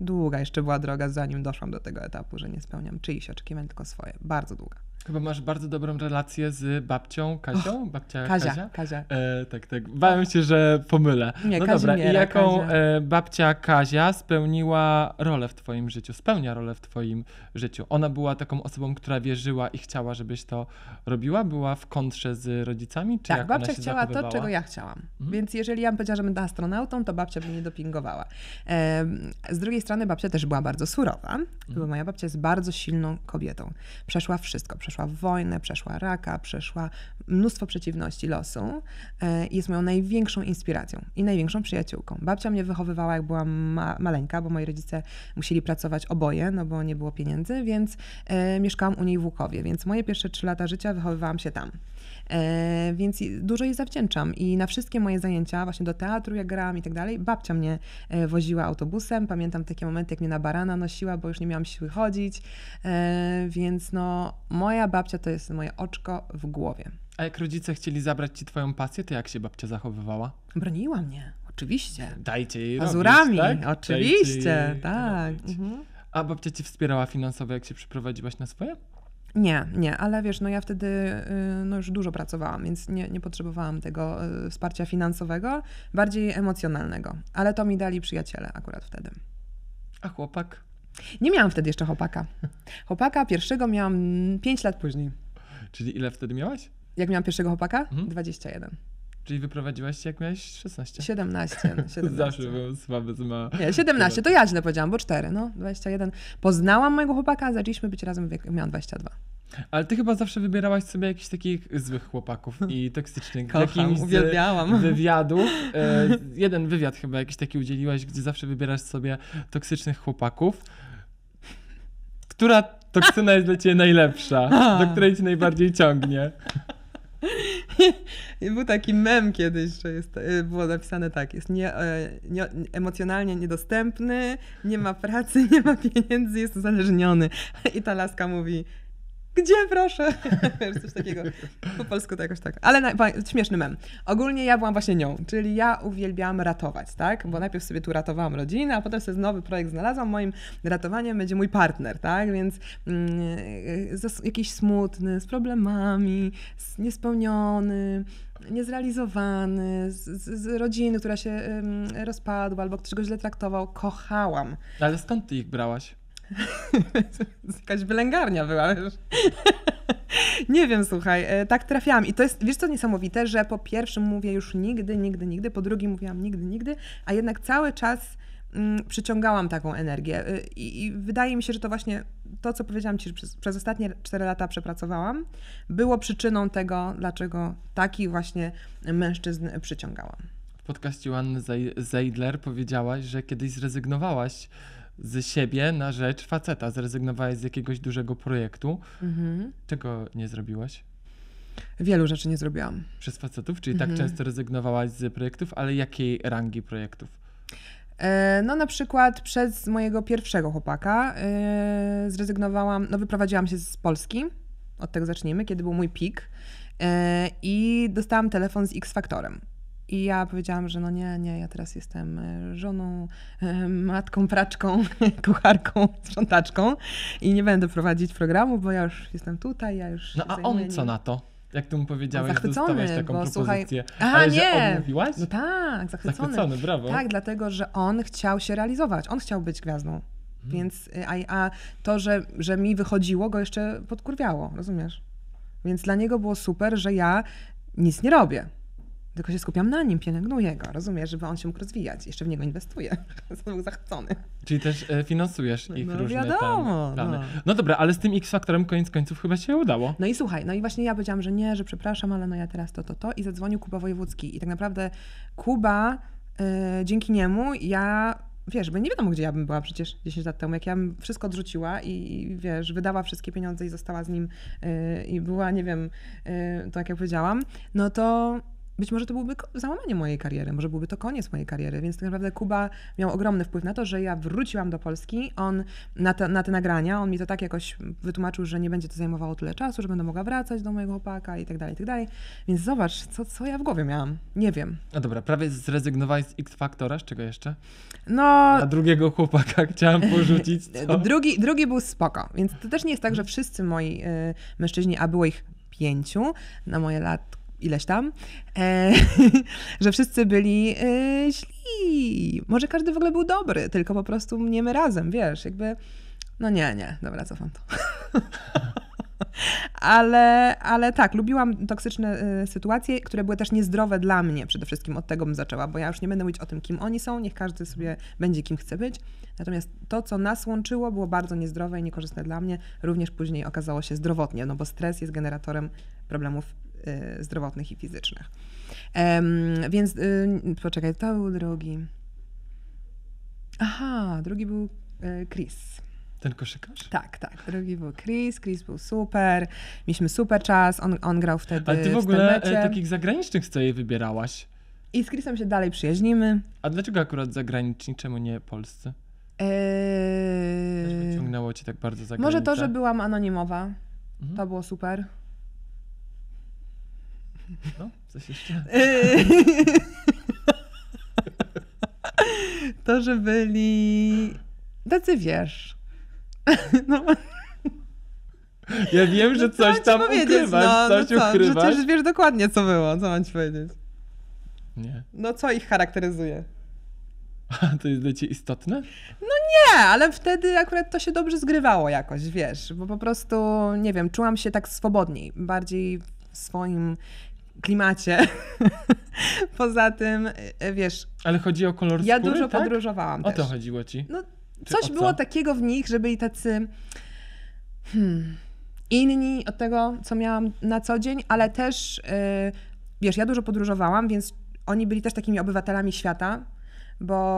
Speaker 2: Długa jeszcze była droga, zanim doszłam do tego etapu, że nie spełniam czyichś oczekiwań, tylko swoje. Bardzo długa
Speaker 1: chyba masz bardzo dobrą relację z babcią Kazią Oh, Babcia Kazia. Kazia? Kazia. E, tak, tak. Bałem się, że pomylę. Nie, no Kazimiera, dobra, i jaką Kazia. E, babcia Kazia spełniła rolę w twoim życiu, spełnia rolę w twoim życiu? Ona była taką osobą, która wierzyła i chciała, żebyś to robiła? Była w kontrze z rodzicami? Czy tak, babcia chciała to, czego ja
Speaker 2: chciałam. Mhm. Więc jeżeli ja bym powiedziała, że będę astronautą, to babcia by mnie dopingowała. E, z drugiej strony babcia też była bardzo surowa, mhm. bo moja babcia jest bardzo silną kobietą. Przeszła wszystko. Przeszła przeszła wojnę, przeszła raka, przeszła mnóstwo przeciwności losu. E, jest moją największą inspiracją i największą przyjaciółką. Babcia mnie wychowywała, jak byłam ma maleńka, bo moi rodzice musieli pracować oboje, no bo nie było pieniędzy, więc e, mieszkałam u niej w Łukowie. Więc moje pierwsze trzy lata życia wychowywałam się tam. E, więc dużo jej zawdzięczam i na wszystkie moje zajęcia, właśnie do teatru, jak grałam i tak dalej, babcia mnie e, woziła autobusem. Pamiętam takie momenty, jak mnie na barana nosiła, bo już nie miałam siły chodzić. E, więc no, moja babcia to jest moje oczko w głowie.
Speaker 1: A jak rodzice chcieli zabrać ci twoją pasję, to jak się babcia zachowywała?
Speaker 2: Broniła mnie,
Speaker 1: oczywiście. Dajcie jej Pazurami, tak? Tak. robić, tak? oczywiście, tak. A babcia ci wspierała finansowo, jak się przeprowadziłaś na swoje?
Speaker 2: Nie, nie, ale wiesz, no ja wtedy y, no już dużo pracowałam, więc nie, nie potrzebowałam tego y, wsparcia finansowego, bardziej emocjonalnego. Ale to mi dali przyjaciele akurat wtedy. A chłopak? Nie miałam wtedy jeszcze chłopaka. Chłopaka pierwszego miałam 5 lat później.
Speaker 1: Czyli ile wtedy miałaś?
Speaker 2: Jak miałam pierwszego chłopaka? Mhm. 21.
Speaker 1: Czyli wyprowadziłaś się, jak miałeś 16? 17. 17. Zawsze byłem słaby z ma. Nie, 17, to
Speaker 2: ja źle powiedziałam, bo 4, no 21. Poznałam mojego chłopaka, zaczęliśmy być razem, jak miałam 22.
Speaker 1: Ale ty chyba zawsze wybierałaś sobie jakichś takich złych chłopaków i *laughs* toksycznych. Kocham, uwielbiałam. *laughs* Wywiadów. E, jeden wywiad chyba jakiś taki udzieliłaś, gdzie zawsze wybierasz sobie toksycznych chłopaków. Która toksyna jest dla ciebie najlepsza? *laughs* Do której ci najbardziej ciągnie?
Speaker 2: *laughs* Był taki mem kiedyś, że jest, e, było napisane tak, jest nie, e, nie, emocjonalnie niedostępny, nie ma pracy, *laughs* nie ma pieniędzy, jest uzależniony. I ta laska mówi, gdzie proszę? *laughs* Wiesz, coś takiego. Po polsku to jakoś tak. Ale na, śmieszny mem. Ogólnie ja byłam właśnie nią, czyli ja uwielbiałam ratować, tak? Bo najpierw sobie tu ratowałam rodzinę, a potem sobie nowy projekt znalazłam. Moim ratowaniem będzie mój partner, tak? Więc mm, jakiś smutny, z problemami, niespełniony niezrealizowany, z, z, z, rodziny, która się ym, rozpadła albo ktoś go źle traktował, kochałam.
Speaker 1: Ale skąd ty ich brałaś? *laughs* Jakaś wylęgarnia była. Wiesz?
Speaker 2: *laughs* nie wiem, słuchaj, e, tak trafiałam. I to jest, wiesz co niesamowite, że po pierwszym mówię już nigdy, nigdy, nigdy, po drugim mówiłam nigdy, nigdy, a jednak cały czas mm, przyciągałam taką energię. E, I, I, wydaje mi się, że to właśnie to, co powiedziałam Ci, że przez, przez ostatnie 4 lata przepracowałam, było przyczyną tego, dlaczego taki właśnie mężczyzn przyciągałam.
Speaker 1: W podcaście Joanny Zeidler powiedziałaś, że kiedyś zrezygnowałaś z siebie na rzecz faceta. Zrezygnowałaś z jakiegoś dużego projektu. Mhm. Czego nie zrobiłaś?
Speaker 2: Wielu rzeczy nie zrobiłam.
Speaker 1: Przez facetów? Czyli tak mhm. tak często rezygnowałaś z projektów, ale jakiej rangi projektów?
Speaker 2: E, no, na przykład przez mojego pierwszego chłopaka e, zrezygnowałam, no, wyprowadziłam się z Polski. Od tego zacznijmy, kiedy był mój pik. E, I dostałam telefon z X Faktorem. I ja powiedziałam, że no nie, nie, ja teraz jestem e, żoną, e, matką, praczką, *laughs* kucharką, sprzątaczką i nie będę prowadzić programu, bo ja już jestem tutaj, ja już.
Speaker 1: No a on co na to? Jak ty mu powiedziałeś, że jest taką bo, propozycję, słuchaj... Aha, ale nie. że odmówiłaś? No tak, zachwycony. Zachwycony, brawo. Tak,
Speaker 2: dlatego, że on chciał się realizować, on chciał być gwiazdą. Hmm. Więc, e, a, a to, że, że mi wychodziło, go jeszcze podkurwiało, rozumiesz? Więc dla niego było super, że ja nic nie robię tylko się skupiam na nim, pielęgnuję go, rozumiesz, żeby on się mógł rozwijać. Jeszcze w niego inwestuję, jestem *laughs* zachcony.
Speaker 1: Czyli też e, finansujesz no, ich no, różne wiadomo, tam, no. no. dobra, ale z tym X-faktorem koniec końców chyba się udało. No
Speaker 2: i słuchaj, no i właśnie ja powiedziałam, że nie, że przepraszam, ale no ja teraz to, to, to i zadzwonił Kuba Wojewódzki. I tak naprawdę Kuba, yy, dzięki niemu ja wiesz, bo nie wiadomo, gdzie ja bym była przecież 10 lat temu, jak ja bym wszystko odrzuciła i, wiesz, wydała wszystkie pieniądze i została z nim yy, i była, nie wiem, yy, to jak ja powiedziałam, no to być może to byłoby załamanie mojej kariery, może byłby to koniec mojej kariery, więc tak naprawdę Kuba miał ogromny wpływ na to, że ja wróciłam do Polski, on na te, na te nagrania, on mi to tak jakoś wytłumaczył, że nie będzie to zajmowało tyle czasu, że będę
Speaker 1: mogła wracać do mojego chłopaka i tak dalej, i tak dalej. Więc zobacz,
Speaker 2: co, co ja w głowie miałam. Nie wiem.
Speaker 1: No dobra, prawie zrezygnowałaś z X Factora, z czego jeszcze? No... Na drugiego chłopaka *laughs* chciałam porzucić, *laughs* Drugi,
Speaker 2: drugi był spoko, więc to też nie jest tak, że wszyscy moi y, mężczyźni, a było ich pięciu na moje lata ileś tam, e, *laughs* że wszyscy byli e, źli. Może każdy w ogóle był dobry, tylko po prostu mniemy razem, wiesz, jakby... No nie, nie, dobra, cofam to. *laughs* ale, ale tak, lubiłam toksyczne e, sytuacje, które były też niezdrowe dla mnie przede wszystkim. Od tego bym zaczęła, bo ja już nie będę mówić o tym, kim oni są, niech każdy sobie będzie, kim chce być. Natomiast to, co nas łączyło, było bardzo niezdrowe i niekorzystne dla mnie. Również później okazało się zdrowotnie, no bo stres jest generatorem problemów Y, zdrowotnych i fizycznych. Więc y, poczekaj, to był drugi. Aha, drugi był y, Chris.
Speaker 1: Ten koszykarz?
Speaker 2: Tak, tak. Drugi był Chris, Chris był super, mieliśmy super czas, on, on grał wtedy Ale ty w ogóle e, takich
Speaker 1: zagranicznych stroje wybierałaś. I
Speaker 2: z Chrisem się dalej przyjaźnimy.
Speaker 1: A dlaczego akurat zagraniczni, czemu nie polscy?
Speaker 2: Eee... Ciągnęło cię tak bardzo za Może to, że byłam anonimowa. Mhm. To było super.
Speaker 1: No, coś jeszcze?
Speaker 2: *laughs* to, że byli tacy, wiesz... *laughs* No.
Speaker 1: Ja wiem, że no, coś tam ukrywasz, no, coś no co? ukrywasz. Przecież
Speaker 2: wiesz dokładnie, co było, co mam ci powiedzieć. Nie. No co ich charakteryzuje?
Speaker 1: A to jest dla ciebie istotne?
Speaker 2: No nie, ale wtedy akurat to się dobrze zgrywało jakoś, wiesz, bo po prostu, nie wiem, czułam się tak swobodniej, bardziej w swoim klimacie. *laughs* Poza tym, e, wiesz...
Speaker 1: Ale chodzi o kolor skóry, Ja dużo tak? podróżowałam O to chodziło ci? No,
Speaker 2: coś co? było takiego w nich, że byli tacy... Hmm, inni od tego, co miałam na co dzień, ale też, yy, wiesz, ja dużo podróżowałam, więc oni byli też takimi obywatelami świata, bo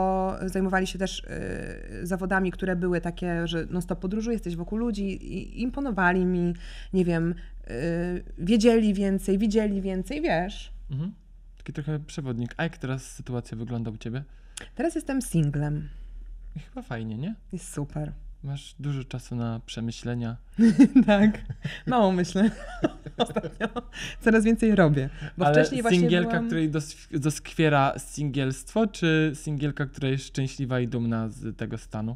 Speaker 2: zajmowali się też e, zawodami, które były takie, że no stop podróżu, jesteś wokół ludzi i imponowali mi, nie wiem, Y, wiedzieli więcej, widzieli więcej, wiesz.
Speaker 1: Mhm. Taki trochę przewodnik. A jak teraz sytuacja wygląda u ciebie?
Speaker 2: Teraz jestem singlem.
Speaker 1: chyba fajnie, nie? Jest super. Masz dużo czasu na przemyślenia. *laughs* tak,
Speaker 2: mało myślę. *laughs* Ostatnio
Speaker 1: coraz więcej robię. Bo Ale wcześniej właśnie singielka, byłam... której doskwiera singielstwo, czy singielka, która jest szczęśliwa i dumna z tego stanu?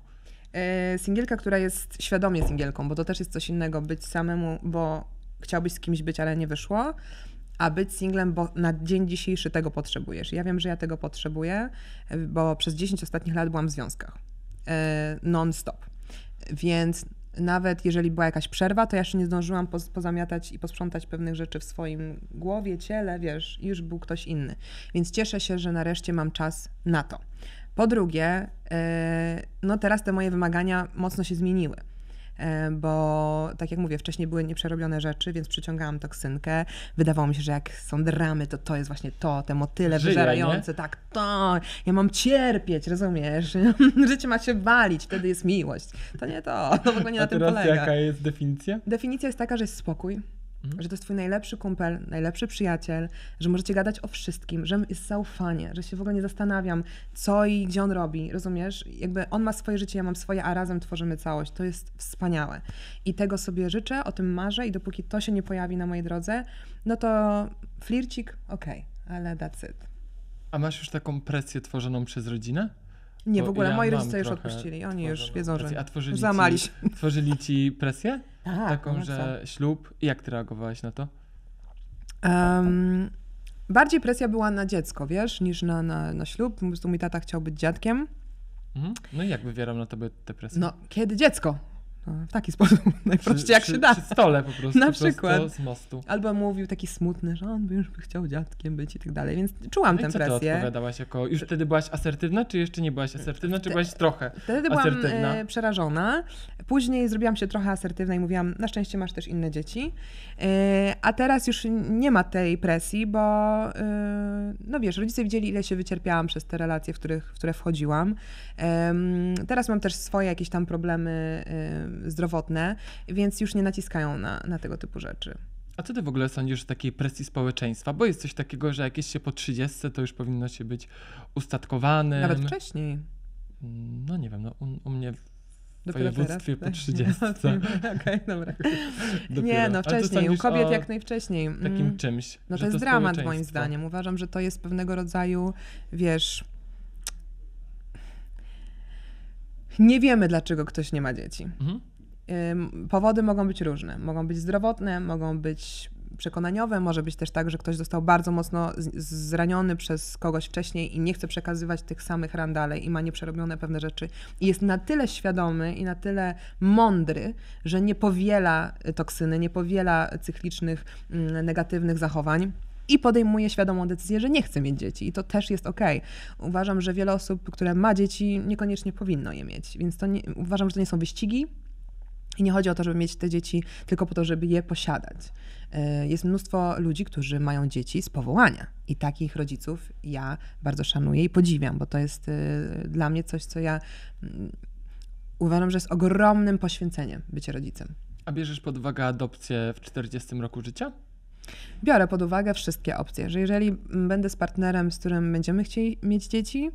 Speaker 2: E, singielka, która jest świadomie singielką, bo to też jest coś innego. Być samemu, bo chciałbyś z kimś być, ale nie wyszło, a być singlem, bo na dzień dzisiejszy tego potrzebujesz. Ja wiem, że ja tego potrzebuję, bo przez 10 ostatnich lat byłam w związkach e, non-stop. Więc nawet jeżeli była jakaś przerwa, to ja jeszcze nie zdążyłam pozamiatać i posprzątać pewnych rzeczy w swoim głowie, ciele, wiesz, już był ktoś inny. Więc cieszę się, że nareszcie mam czas na to. Po drugie, e, no teraz te moje wymagania mocno się zmieniły. E, bo tak jak mówię, wcześniej były nieprzerobione rzeczy, więc przyciągałam toksynkę. Wydawało mi się, że jak są dramy, to to jest właśnie to, te motyle Żyje, wyżerające, nie? tak, to, ja mam cierpieć, rozumiesz? *laughs* Życie ma się walić, wtedy jest miłość. To nie to, *laughs* to w ogóle nie A na tym polega. jaka jest definicja? Definicja jest taka, że jest spokój, Mhm. że to jest twój najlepszy kumpel, najlepszy przyjaciel, że możecie gadać o wszystkim, że jest zaufanie, że się w ogóle nie zastanawiam, co i gdzie on robi, rozumiesz? Jakby on ma swoje życie, ja mam swoje, a razem tworzymy całość. To jest wspaniałe. I tego sobie życzę, o tym marzę i dopóki to się nie pojawi na mojej drodze, no to flircik, okej, okay, ale that's it.
Speaker 1: A masz już taką presję tworzoną przez rodzinę? Nie, Bo w ogóle ja moi rodzice już odpuścili.
Speaker 2: Oni już wiedzą, presję. że zamali
Speaker 1: Tworzyli ci presję? Aha, taką, no że co? ślub. I jak ty reagowałaś na to?
Speaker 2: Um, bardziej presja była na dziecko, wiesz, niż na, na, na ślub. Po prostu mój tata chciał być dziadkiem.
Speaker 1: Mhm. No i jak wywieram na tobie tę presję? No,
Speaker 2: kiedy dziecko? No, w taki sposób, *laughs* najprościej jak przy, się da. Przy stole po prostu. Na przykład. Z mostu. Albo mówił taki smutny, że on by już by chciał dziadkiem być i tak dalej, więc czułam no tę co presję. ty
Speaker 1: odpowiadałaś jako, już wtedy byłaś asertywna, czy jeszcze nie byłaś asertywna, czy byłaś trochę Wtedy byłam asertywna? E,
Speaker 2: przerażona. Później zrobiłam się trochę asertywna i mówiłam, na szczęście masz też inne dzieci. E, a teraz już nie ma tej presji, bo e, no wiesz, rodzice widzieli, ile się wycierpiałam przez te relacje, w, których, w które wchodziłam. Teraz mam też swoje jakieś tam problemy zdrowotne, więc już nie naciskają na, na tego typu rzeczy.
Speaker 1: A co ty w ogóle sądzisz o takiej presji społeczeństwa? Bo jest coś takiego, że jakieś się po 30 to już powinno się być ustatkowanym. Nawet wcześniej. Mm, no nie wiem, no u, u mnie w województwie teraz? po 30. *laughs* Okej, okay, dobra. *laughs* nie, no wcześniej, u kobiet jak najwcześniej. Mm. Takim czymś. No to jest to dramat moim zdaniem.
Speaker 2: Uważam, że to jest pewnego rodzaju, wiesz Nie wiemy, dlaczego ktoś nie ma dzieci. Mhm. Powody mogą być różne. Mogą być zdrowotne, mogą być przekonaniowe. Może być też tak, że ktoś został bardzo mocno zraniony przez kogoś wcześniej i nie chce przekazywać tych samych ran dalej i ma nieprzerobione pewne rzeczy. I jest na tyle świadomy i na tyle mądry, że nie powiela toksyny, nie powiela cyklicznych mm, negatywnych zachowań i podejmuje świadomą decyzję, że nie chce mieć dzieci. I to też jest ok. Uważam, że wiele osób, które ma dzieci, niekoniecznie powinno je mieć. Więc to nie, uważam, że to nie są wyścigi, i nie chodzi o to, żeby mieć te dzieci tylko po to, żeby je posiadać. E, jest mnóstwo ludzi, którzy mają dzieci z powołania. I takich rodziców ja bardzo szanuję i podziwiam, bo to jest e, dla mnie coś, co ja uważam, że jest ogromnym poświęceniem bycie rodzicem.
Speaker 1: A bierzesz pod uwagę adopcję w 40 roku życia?
Speaker 2: biorę pod uwagę wszystkie opcje, że jeżeli będę z partnerem, z którym będziemy chcieli mieć dzieci,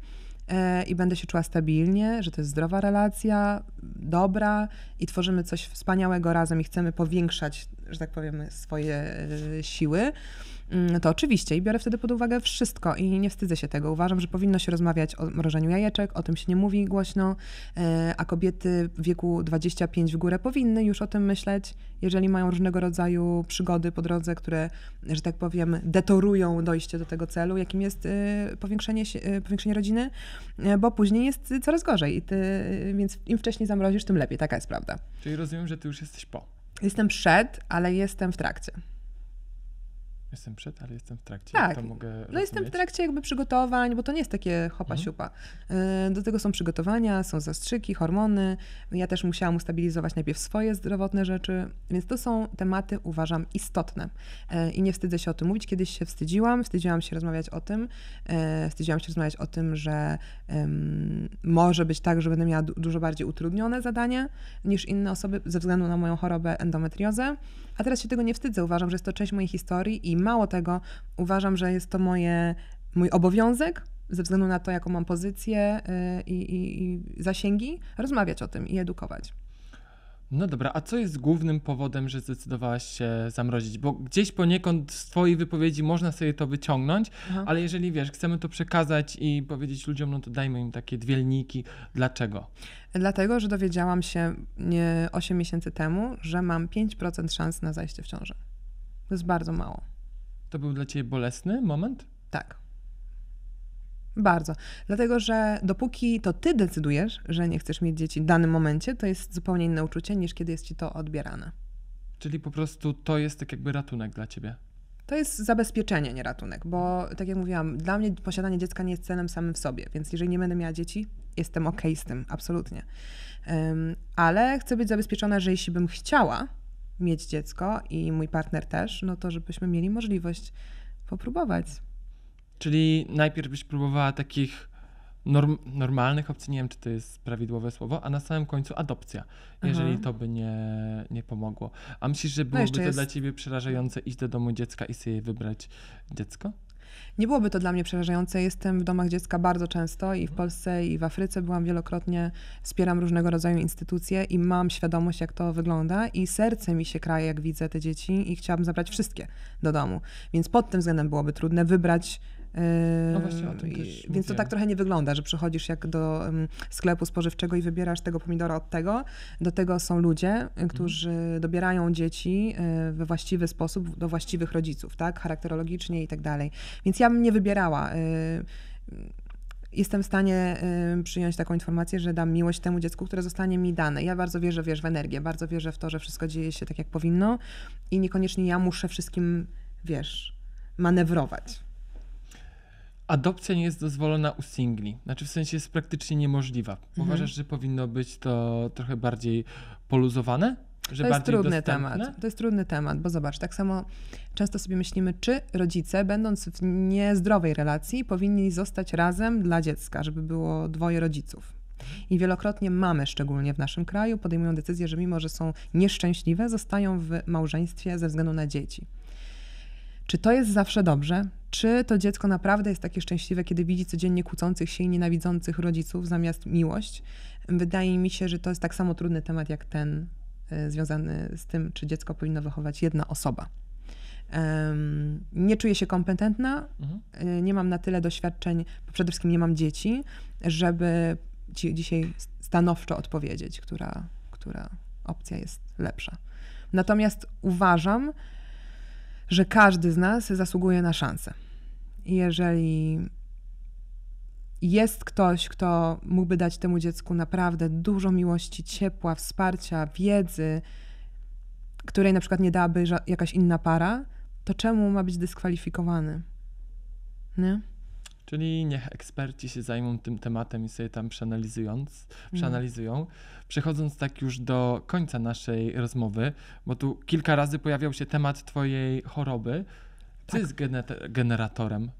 Speaker 2: e, i będę się czuła stabilnie, że to jest zdrowa relacja, dobra i tworzymy coś wspaniałego razem i chcemy powiększać, że tak powiemy, swoje e, siły, Mm, to oczywiście i biorę wtedy pod uwagę wszystko i nie wstydzę się tego. Uważam, że powinno się rozmawiać o mrożeniu jajeczek, o tym się nie mówi głośno, e, a kobiety w wieku 25 w górę powinny już o tym myśleć, jeżeli mają różnego rodzaju przygody po drodze, które, że tak powiem, detorują dojście do tego celu, jakim jest e, powiększenie, e, powiększenie rodziny, bo później jest coraz gorzej, I ty, więc im wcześniej zamrozisz, tym lepiej, taka jest prawda.
Speaker 1: Czyli rozumiem, że ty już jesteś po.
Speaker 2: Jestem przed, ale jestem w trakcie.
Speaker 1: Jestem przed, ale jestem w trakcie. Tak, to mogę no rozumieć. jestem w
Speaker 2: trakcie jakby przygotowań, bo to nie jest takie hopa mhm. siupa. E, do tego są przygotowania, są zastrzyki, hormony. Ja też musiałam ustabilizować najpierw swoje zdrowotne rzeczy, więc to są tematy, uważam, istotne. E, I nie wstydzę się o tym mówić. Kiedyś się wstydziłam, wstydziłam się rozmawiać o tym, e, wstydziłam się rozmawiać o tym, że może być tak, że będę miała dużo bardziej utrudnione zadanie niż inne osoby ze względu na moją chorobę endometriozę. A teraz się tego nie wstydzę. Uważam, że jest to część mojej historii i mało tego, uważam, że jest to moje, mój obowiązek ze względu na to, jaką mam pozycję y, i, i, i zasięgi, rozmawiać o tym i edukować.
Speaker 1: No dobra, a co jest głównym powodem, że zdecydowałaś się zamrozić? Bo gdzieś poniekąd z Twojej wypowiedzi można sobie to wyciągnąć, Aha. ale jeżeli wiesz, chcemy to przekazać i powiedzieć ludziom, no to dajmy im takie dwie linijki. Dlaczego?
Speaker 2: Dlatego, że dowiedziałam się nie 8 miesięcy temu, że mam 5% szans na zajście w ciążę. To jest bardzo mało.
Speaker 1: To był dla Ciebie bolesny moment? Tak.
Speaker 2: Bardzo. Dlatego, że dopóki to ty decydujesz, że nie chcesz mieć dzieci w danym momencie, to jest zupełnie inne uczucie niż kiedy jest ci to odbierane.
Speaker 1: Czyli po prostu to jest tak jakby ratunek dla ciebie.
Speaker 2: To jest zabezpieczenie, nie ratunek, bo tak jak mówiłam, dla mnie posiadanie dziecka nie jest celem samym w sobie, więc jeżeli nie będę miała dzieci, jestem ok z tym, absolutnie. Um, ale chcę być zabezpieczona, że jeśli bym chciała mieć dziecko i mój partner też, no to żebyśmy mieli możliwość popróbować.
Speaker 1: Czyli najpierw byś próbowała takich norm, normalnych opcji, nie wiem czy to jest prawidłowe słowo, a na samym końcu adopcja, jeżeli Aha. Mhm. to by nie, nie pomogło. A myślisz, że no byłoby no to jest... dla ciebie przerażające iść do domu dziecka i sobie wybrać dziecko?
Speaker 2: Nie byłoby to dla mnie przerażające. Jestem w domach dziecka bardzo często i w mhm. Polsce, i w Afryce byłam wielokrotnie, wspieram różnego rodzaju instytucje i mam świadomość, jak to wygląda, i serce mi się kraje, jak widzę te dzieci, i chciałabym zabrać wszystkie do domu. Więc pod tym względem byłoby trudne wybrać no yy, właśnie o tym też Więc to tak trochę nie wygląda, że przychodzisz jak do mm, sklepu spożywczego i wybierasz tego pomidora od tego. Do tego są ludzie, y, mhm. którzy mhm. dobierają dzieci y, we właściwy sposób do właściwych rodziców, tak? Charakterologicznie i tak dalej. Więc ja bym nie wybierała y, mm, jestem w stanie przyjąć taką informację, że dam miłość temu dziecku, które zostanie mi dane. Ja bardzo wierzę, wiesz, w energię, bardzo wierzę w to, że wszystko dzieje się tak, jak powinno i niekoniecznie ja muszę wszystkim, wiesz, manewrować
Speaker 1: adopcja nie jest dozwolona u singli. Znaczy w sensie jest praktycznie niemożliwa. Mhm. Uważasz, że powinno być to trochę bardziej poluzowane? Że to jest trudny dostępne? temat.
Speaker 2: To jest trudny temat, bo zobacz, tak samo często sobie myślimy, czy rodzice, będąc w niezdrowej relacji, powinni zostać razem dla dziecka, żeby było dwoje rodziców. I wielokrotnie mamy, szczególnie w naszym kraju, podejmują decyzję, że mimo, że są nieszczęśliwe, zostają w małżeństwie ze względu na dzieci. Czy to jest zawsze dobrze? Czy to dziecko naprawdę jest takie szczęśliwe, kiedy widzi codziennie kłócących się i nienawidzących rodziców zamiast miłość? Wydaje mi się, że to jest tak samo trudny temat jak ten e, związany z tym, czy dziecko powinno wychować jedna osoba. Um, nie czuję się kompetentna, mhm. E, nie mam na tyle doświadczeń, bo przede wszystkim nie mam dzieci, żeby ci, dzisiaj stanowczo odpowiedzieć, która, która opcja jest lepsza. Natomiast uważam, że każdy z nas zasługuje na szansę. Jeżeli jest ktoś, kto mógłby dać temu dziecku naprawdę dużo miłości, ciepła, wsparcia, wiedzy, której na przykład nie dałaby jakaś inna para, to czemu ma być dyskwalifikowany? Nie?
Speaker 1: Czyli niech eksperci się zajmą tym tematem i sobie tam przeanalizując, mhm. przeanalizują. Mm. Przechodząc tak już do końca naszej rozmowy, bo tu kilka razy pojawiał się temat twojej choroby. Co tak. jest generatorem?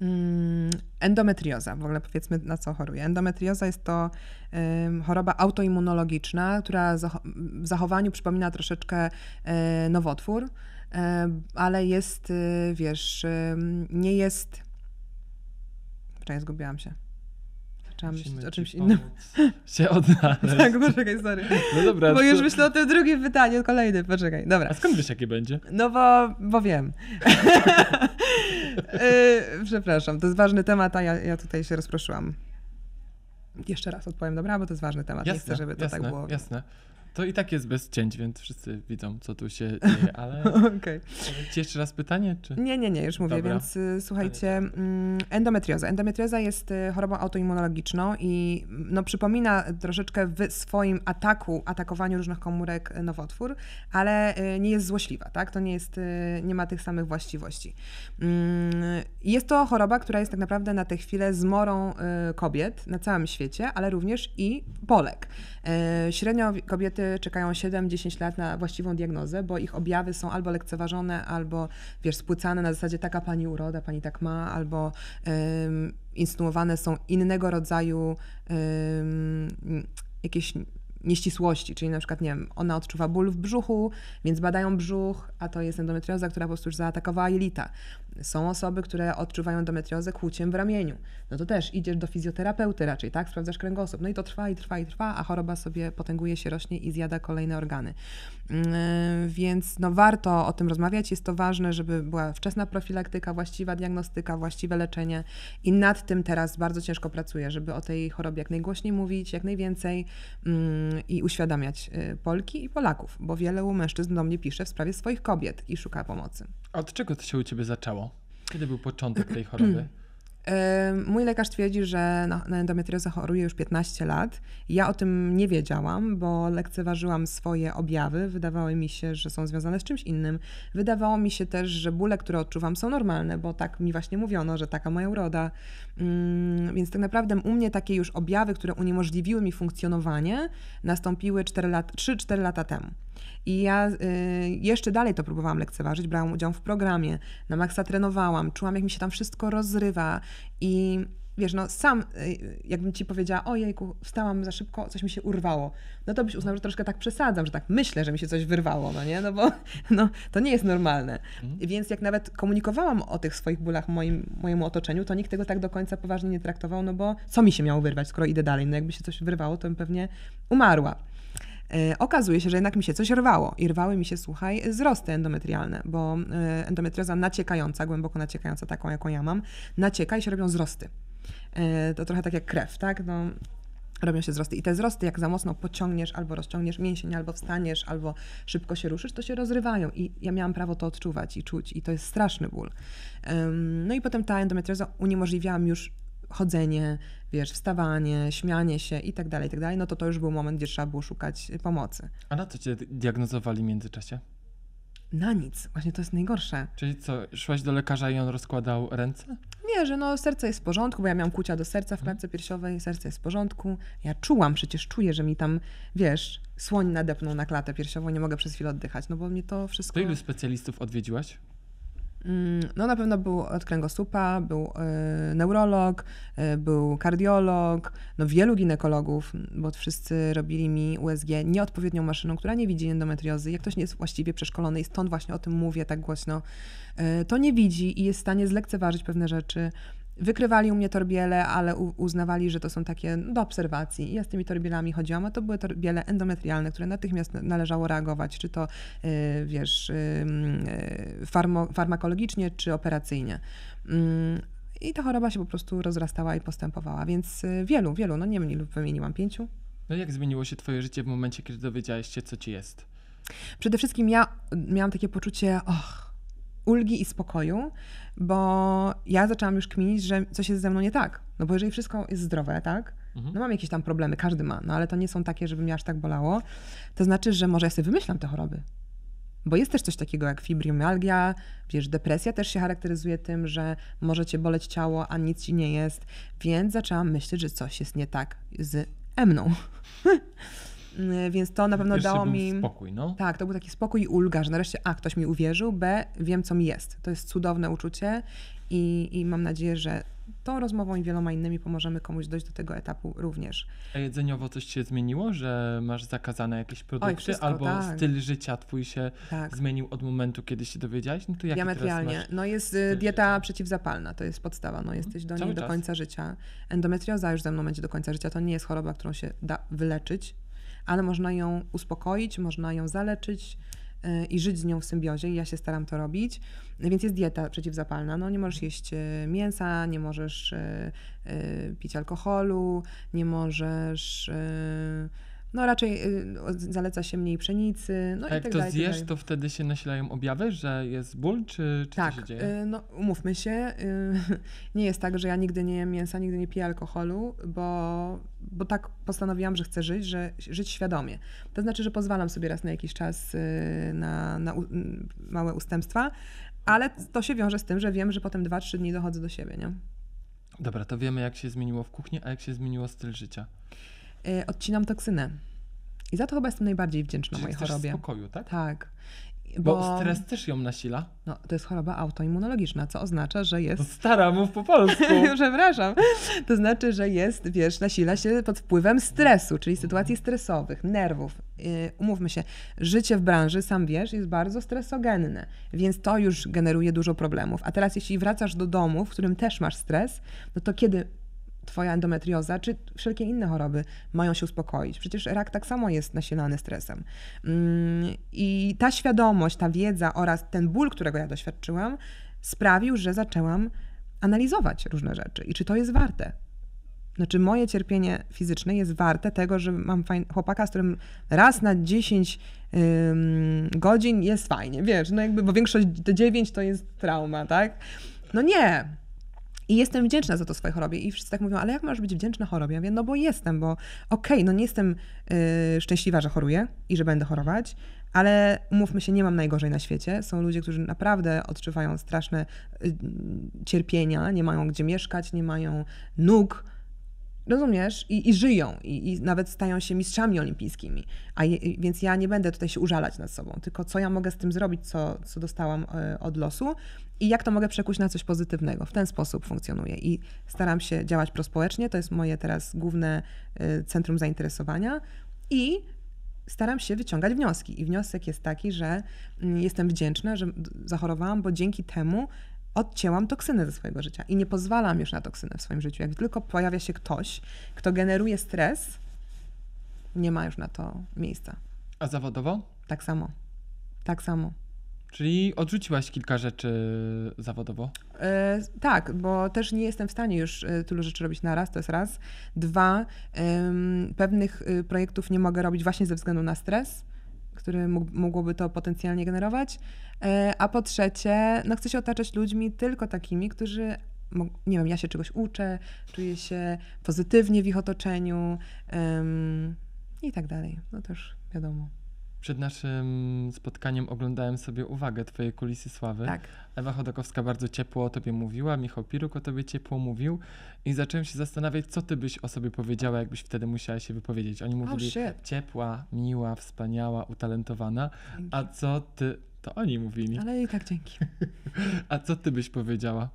Speaker 2: Mm, endometrioza, w ogóle powiedzmy na co choruje. Endometrioza jest to choroba autoimmunologiczna, która w zachowaniu przypomina troszeczkę y, nowotwór, y, ale jest, y, wiesz, nie jest Czekaj, zgubiłam się. Zaczęłam Musimy myśleć o czymś innym.
Speaker 1: Się odnaleźć. tak,
Speaker 2: poczekaj, sorry. No dobra. Bo już to... myślę o tym drugim pytaniu, kolejny, poczekaj. Dobra. A skąd wiesz, jakie będzie? No bo, bo wiem. *laughs* Y, przepraszam, to jest ważny temat, a ja, ja tutaj się rozproszyłam. Jeszcze raz odpowiem, dobra, bo to jest ważny temat. Jasne, Nie chcę, żeby to tak jasne, tak było.
Speaker 1: Jasne. To i tak jest bez cięć, więc wszyscy widzą, co tu się dzieje, *laughs* ale. okay. jeszcze raz pytanie? Czy... Nie, nie, nie, już mówię, Dobra. więc
Speaker 2: y, słuchajcie. Mm, endometrioza. Endometrioza jest y, chorobą autoimmunologiczną i mm, no, przypomina troszeczkę w swoim ataku, atakowaniu różnych komórek y, nowotwór, ale nie jest złośliwa, tak? To nie jest, nie ma tych samych właściwości. Mm, jest to choroba, która jest tak naprawdę na tę chwilę zmorą kobiet na całym świecie, ale również i Polek. Średnio kobiety czekają 7-10 lat na właściwą diagnozę, bo ich objawy są albo lekceważone, albo wiesz, spłycane na zasadzie taka pani uroda, pani tak ma, albo um, insynuowane są innego rodzaju jakieś nieścisłości, czyli na przykład, nie wiem, ona odczuwa ból w brzuchu, więc badają brzuch, a to jest endometrioza, która po prostu już zaatakowała jelita. Są osoby, które odczuwają endometriozę kłuciem w ramieniu. No to też idziesz do fizjoterapeuty raczej, tak? Sprawdzasz kręgosłup. No i to trwa i trwa i trwa, a choroba sobie potęguje się, rośnie i zjada kolejne organy. Yy, więc no warto o tym rozmawiać. Jest to ważne, żeby była wczesna profilaktyka, właściwa diagnostyka, właściwe leczenie i nad tym teraz bardzo ciężko pracuję, żeby o tej chorobie jak najgłośniej mówić, jak najwięcej. Yy, i uświadamiać y, Polki i Polaków, bo u mężczyzn do mnie pisze w sprawie swoich kobiet i szuka pomocy.
Speaker 1: Od czego to się u ciebie zaczęło? Kiedy był początek tej choroby? *clears throat*
Speaker 2: Mój lekarz twierdzi, że na endometriozę choruję już 15 lat. Ja o tym nie wiedziałam, bo lekceważyłam swoje objawy. Wydawało mi się, że są związane z czymś innym. Wydawało mi się też, że bóle, które odczuwam, są normalne, bo tak mi właśnie mówiono, że taka moja uroda. Mm, więc tak naprawdę u mnie takie już objawy, które uniemożliwiły mi funkcjonowanie, nastąpiły 4 lat, 3-4 lata temu. I ja y, jeszcze dalej to próbowałam lekceważyć, brałam udział w programie, na maksa trenowałam, czułam jak mi się tam wszystko rozrywa i wiesz, no sam y, jakbym ci powiedziała, ojejku, wstałam za szybko, coś mi się urwało, no to byś uznał, że troszkę tak przesadzam, że tak myślę, że mi się coś wyrwało, no nie? No bo *laughs* no, to nie jest normalne. Mhm. Więc jak nawet komunikowałam o tych swoich bólach moim, mojemu otoczeniu, to nikt tego tak do końca poważnie nie traktował, no bo co mi się miało wyrwać, skoro idę dalej? No jakby się coś wyrwało, to bym pewnie umarła. E, okazuje się, że jednak mi się coś rwało. I rwały mi się, słuchaj, wzrosty endometrialne, bo e, endometrioza naciekająca, głęboko naciekająca, taką jaką ja mam, nacieka i się robią wzrosty. E, to trochę tak jak krew, tak? No, robią się wzrosty. I te wzrosty, jak za mocno pociągniesz albo rozciągniesz mięsień, albo wstaniesz, albo szybko się ruszysz, to się rozrywają. I ja miałam prawo to odczuwać i czuć, i to jest straszny ból. no i potem ta endometrioza uniemożliwiała mi już chodzenie, wiesz, wstawanie, śmianie się i tak dalej, i tak dalej, no to to już był moment, gdzie trzeba było szukać
Speaker 1: y, pomocy. A na co cię diagnozowali w międzyczasie? Na nic. Właśnie to jest najgorsze. Czyli co, szłaś do lekarza i on rozkładał ręce?
Speaker 2: Nie, że no serce jest w porządku, bo ja miałam kucia do serca w mhm. klatce piersiowej, serce jest w porządku. Ja czułam, przecież czuję, że mi tam, wiesz, słoń nadepnął na klatę piersiową, nie mogę przez chwilę oddychać, no bo mnie to wszystko...
Speaker 1: To ilu specjalistów odwiedziłaś?
Speaker 2: Mm, no na pewno był od kręgosłupa, był y, neurolog, y, był kardiolog, no wielu ginekologów, bo wszyscy robili mi USG nieodpowiednią maszyną, która nie widzi endometriozy. Jak ktoś nie jest właściwie przeszkolony i stąd właśnie o tym mówię tak głośno, y, to nie widzi i jest w stanie zlekceważyć pewne rzeczy, Wykrywali u mnie torbiele, ale uznawali, że to są takie no, do obserwacji. Ja z tymi torbielami chodziłam, a to były torbiele endometrialne, które natychmiast należało reagować, czy to y, wiesz, y, mm, y, farmakologicznie, czy operacyjnie. Mm, I ta choroba się po prostu rozrastała i postępowała, więc wielu, wielu, no nie mniej lub wymieniłam pięciu.
Speaker 1: No jak zmieniło się twoje życie w momencie, kiedy dowiedziałeś się, co ci jest?
Speaker 2: Przede wszystkim ja miałam takie poczucie, och, ulgi i spokoju, bo ja zaczęłam już kminić, że coś jest ze mną nie tak. No bo jeżeli wszystko jest zdrowe, tak? Mhm. No mam jakieś tam problemy, każdy ma, no ale to nie są takie, żeby mnie aż tak bolało. To znaczy, że może ja sobie wymyślam te choroby. Bo jest też coś takiego jak fibromialgia, wiesz, depresja też się charakteryzuje tym, że może cię boleć ciało, a nic ci nie jest. Więc zaczęłam myśleć, że coś jest nie tak z mną. *laughs* Y, więc to na pewno dało mi. Spokój, no? Tak, to był taki spokój i ulga, że nareszcie A, ktoś mi uwierzył, B, wiem co mi jest. To jest cudowne uczucie i, i mam nadzieję, że tą rozmową i wieloma innymi pomożemy komuś dojść do tego etapu również.
Speaker 1: A jedzeniowo coś się zmieniło, że masz zakazane jakieś produkty Oj, wszystko, albo tak. styl życia twój się tak. zmienił od momentu, kiedy się dowiedziałeś? No to jaki Diametralnie. No
Speaker 2: jest y, dieta życia? przeciwzapalna, to jest podstawa, no jesteś do Cały niej do czas. końca życia. Endometrioza już ze mną będzie do końca życia, to nie jest choroba, którą się da wyleczyć, ale można ją uspokoić, można ją zaleczyć y, i żyć z nią w symbiozie i ja się staram to robić. Więc jest dieta przeciwzapalna. No, nie możesz jeść y, mięsa, nie możesz y, pić alkoholu, nie możesz no raczej y, no, zaleca się mniej pszenicy, no A i jak tak to dalej, tak zjesz,
Speaker 1: to wtedy się nasilają objawy, że jest ból, czy, czy tak, się y, dzieje?
Speaker 2: no umówmy się, y, *laughs* nie jest tak, że ja nigdy nie jem mięsa, nigdy nie piję alkoholu, bo, bo tak postanowiłam, że chcę żyć, że żyć świadomie. To znaczy, że pozwalam sobie raz na jakiś czas na, na u, mm, małe ustępstwa, ale to się wiąże z tym, że wiem, że potem 2-3 dni dochodzę do siebie, nie?
Speaker 1: Dobra, to wiemy, jak się zmieniło w kuchni, a jak się zmieniło styl życia.
Speaker 2: Y, odcinam toksynę. I za to chyba jestem najbardziej wdzięczna Czyli mojej chorobie. spokoju, tak? Tak. Bo, bo, stres
Speaker 1: też ją nasila.
Speaker 2: No, to jest choroba autoimmunologiczna, co oznacza, że jest. Staramów stara, mów po polsku. *laughs* Przepraszam. To znaczy, że jest, wiesz, nasila się pod wpływem stresu, czyli sytuacji stresowych, nerwów. Y, umówmy się, życie w branży, sam wiesz, jest bardzo stresogenne, więc to już generuje dużo problemów. A teraz, jeśli wracasz do domu, w którym też masz stres, no to kiedy twoja endometrioza, czy wszelkie inne choroby mają się uspokoić. Przecież rak tak samo jest nasilany stresem. Mm, I ta świadomość, ta wiedza oraz ten ból, którego ja doświadczyłam, sprawił, że zaczęłam analizować różne rzeczy i czy to jest warte. Znaczy, moje cierpienie fizyczne jest warte tego, że mam chłopaka, z którym raz na 10 ym, godzin jest fajnie, wiesz, no jakby, bo większość te 9 to jest trauma, tak? No nie, i jestem wdzięczna za to swojej chorobie. I wszyscy tak mówią, ale jak masz być wdzięczna chorobie? Ja mówię, no bo jestem, bo okej, okay, no nie jestem yy, szczęśliwa, że choruję i że będę chorować, ale mówmy się, nie mam najgorzej na świecie. Są ludzie, którzy naprawdę odczuwają straszne y, cierpienia, nie mają gdzie mieszkać, nie mają nóg, Rozumiesz? I, i żyją, i, i, nawet stają się mistrzami olimpijskimi. A je, więc ja nie będę tutaj się użalać nad sobą, tylko co ja mogę z tym zrobić, co, co dostałam e, od losu i jak to mogę przekuć na coś pozytywnego. W ten sposób funkcjonuję i staram się działać prospołecznie, to jest moje teraz główne e, centrum zainteresowania. I staram się wyciągać wnioski. I wniosek jest taki, że mm, jestem wdzięczna, że zachorowałam, bo dzięki temu odcięłam toksyny ze swojego życia i nie pozwalam już na toksyny w swoim życiu. Jak tylko pojawia się ktoś, kto generuje stres, nie ma już na to
Speaker 1: miejsca. A zawodowo?
Speaker 2: Tak samo. Tak samo.
Speaker 1: Czyli odrzuciłaś kilka rzeczy zawodowo?
Speaker 2: E, tak, bo też nie jestem w stanie już e, tylu rzeczy robić na raz, to jest raz. Dwa, pewnych y, projektów nie mogę robić właśnie ze względu na stres które mogłoby to potencjalnie generować. E, a po trzecie, no chcę się otaczać ludźmi tylko takimi, którzy nie wiem, ja się czegoś uczę, czuję się pozytywnie w ich otoczeniu um, i tak dalej. No też wiadomo.
Speaker 1: Przed naszym spotkaniem oglądałem sobie uwagę Twojej kulisy sławy. Tak. Ewa Chodakowska bardzo ciepło o Tobie mówiła, Michał Piruk o Tobie ciepło mówił i zacząłem się zastanawiać, co Ty byś o sobie powiedziała, jakbyś wtedy musiała się wypowiedzieć. Oni oh, mówili oh, ciepła, miła, wspaniała, utalentowana, dzięki. a co Ty... To oni mówili. Ale i tak dzięki. *laughs* a co Ty byś powiedziała?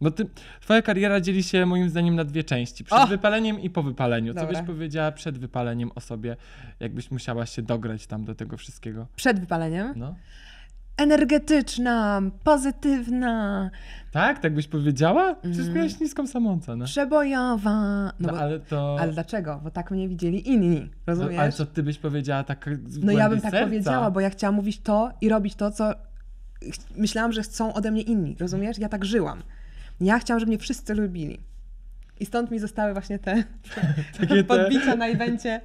Speaker 1: Bo ty, twoja kariera dzieli się moim zdaniem na dwie części. Przed oh! wypaleniem i po wypaleniu. Dobra. Co byś powiedziała przed wypaleniem o sobie, jakbyś musiała się dograć tam do tego wszystkiego?
Speaker 2: Przed wypaleniem? No. Energetyczna, pozytywna.
Speaker 1: Tak? Tak byś powiedziała? Przecież mm. niską samoocenę. No.
Speaker 2: Przebojowa. No, no bo, ale to... Ale dlaczego? Bo tak mnie widzieli inni, rozumiesz? No, ale co
Speaker 1: ty byś powiedziała tak z No ja bym tak serca. tak powiedziała, bo
Speaker 2: ja chciałam mówić to i robić to, co myślałam, że chcą ode mnie inni, rozumiesz? Ja tak żyłam. Ja chciałam, żeby mnie wszyscy lubili. I stąd mi zostały właśnie te, *laughs* te podbicia te. na evencie.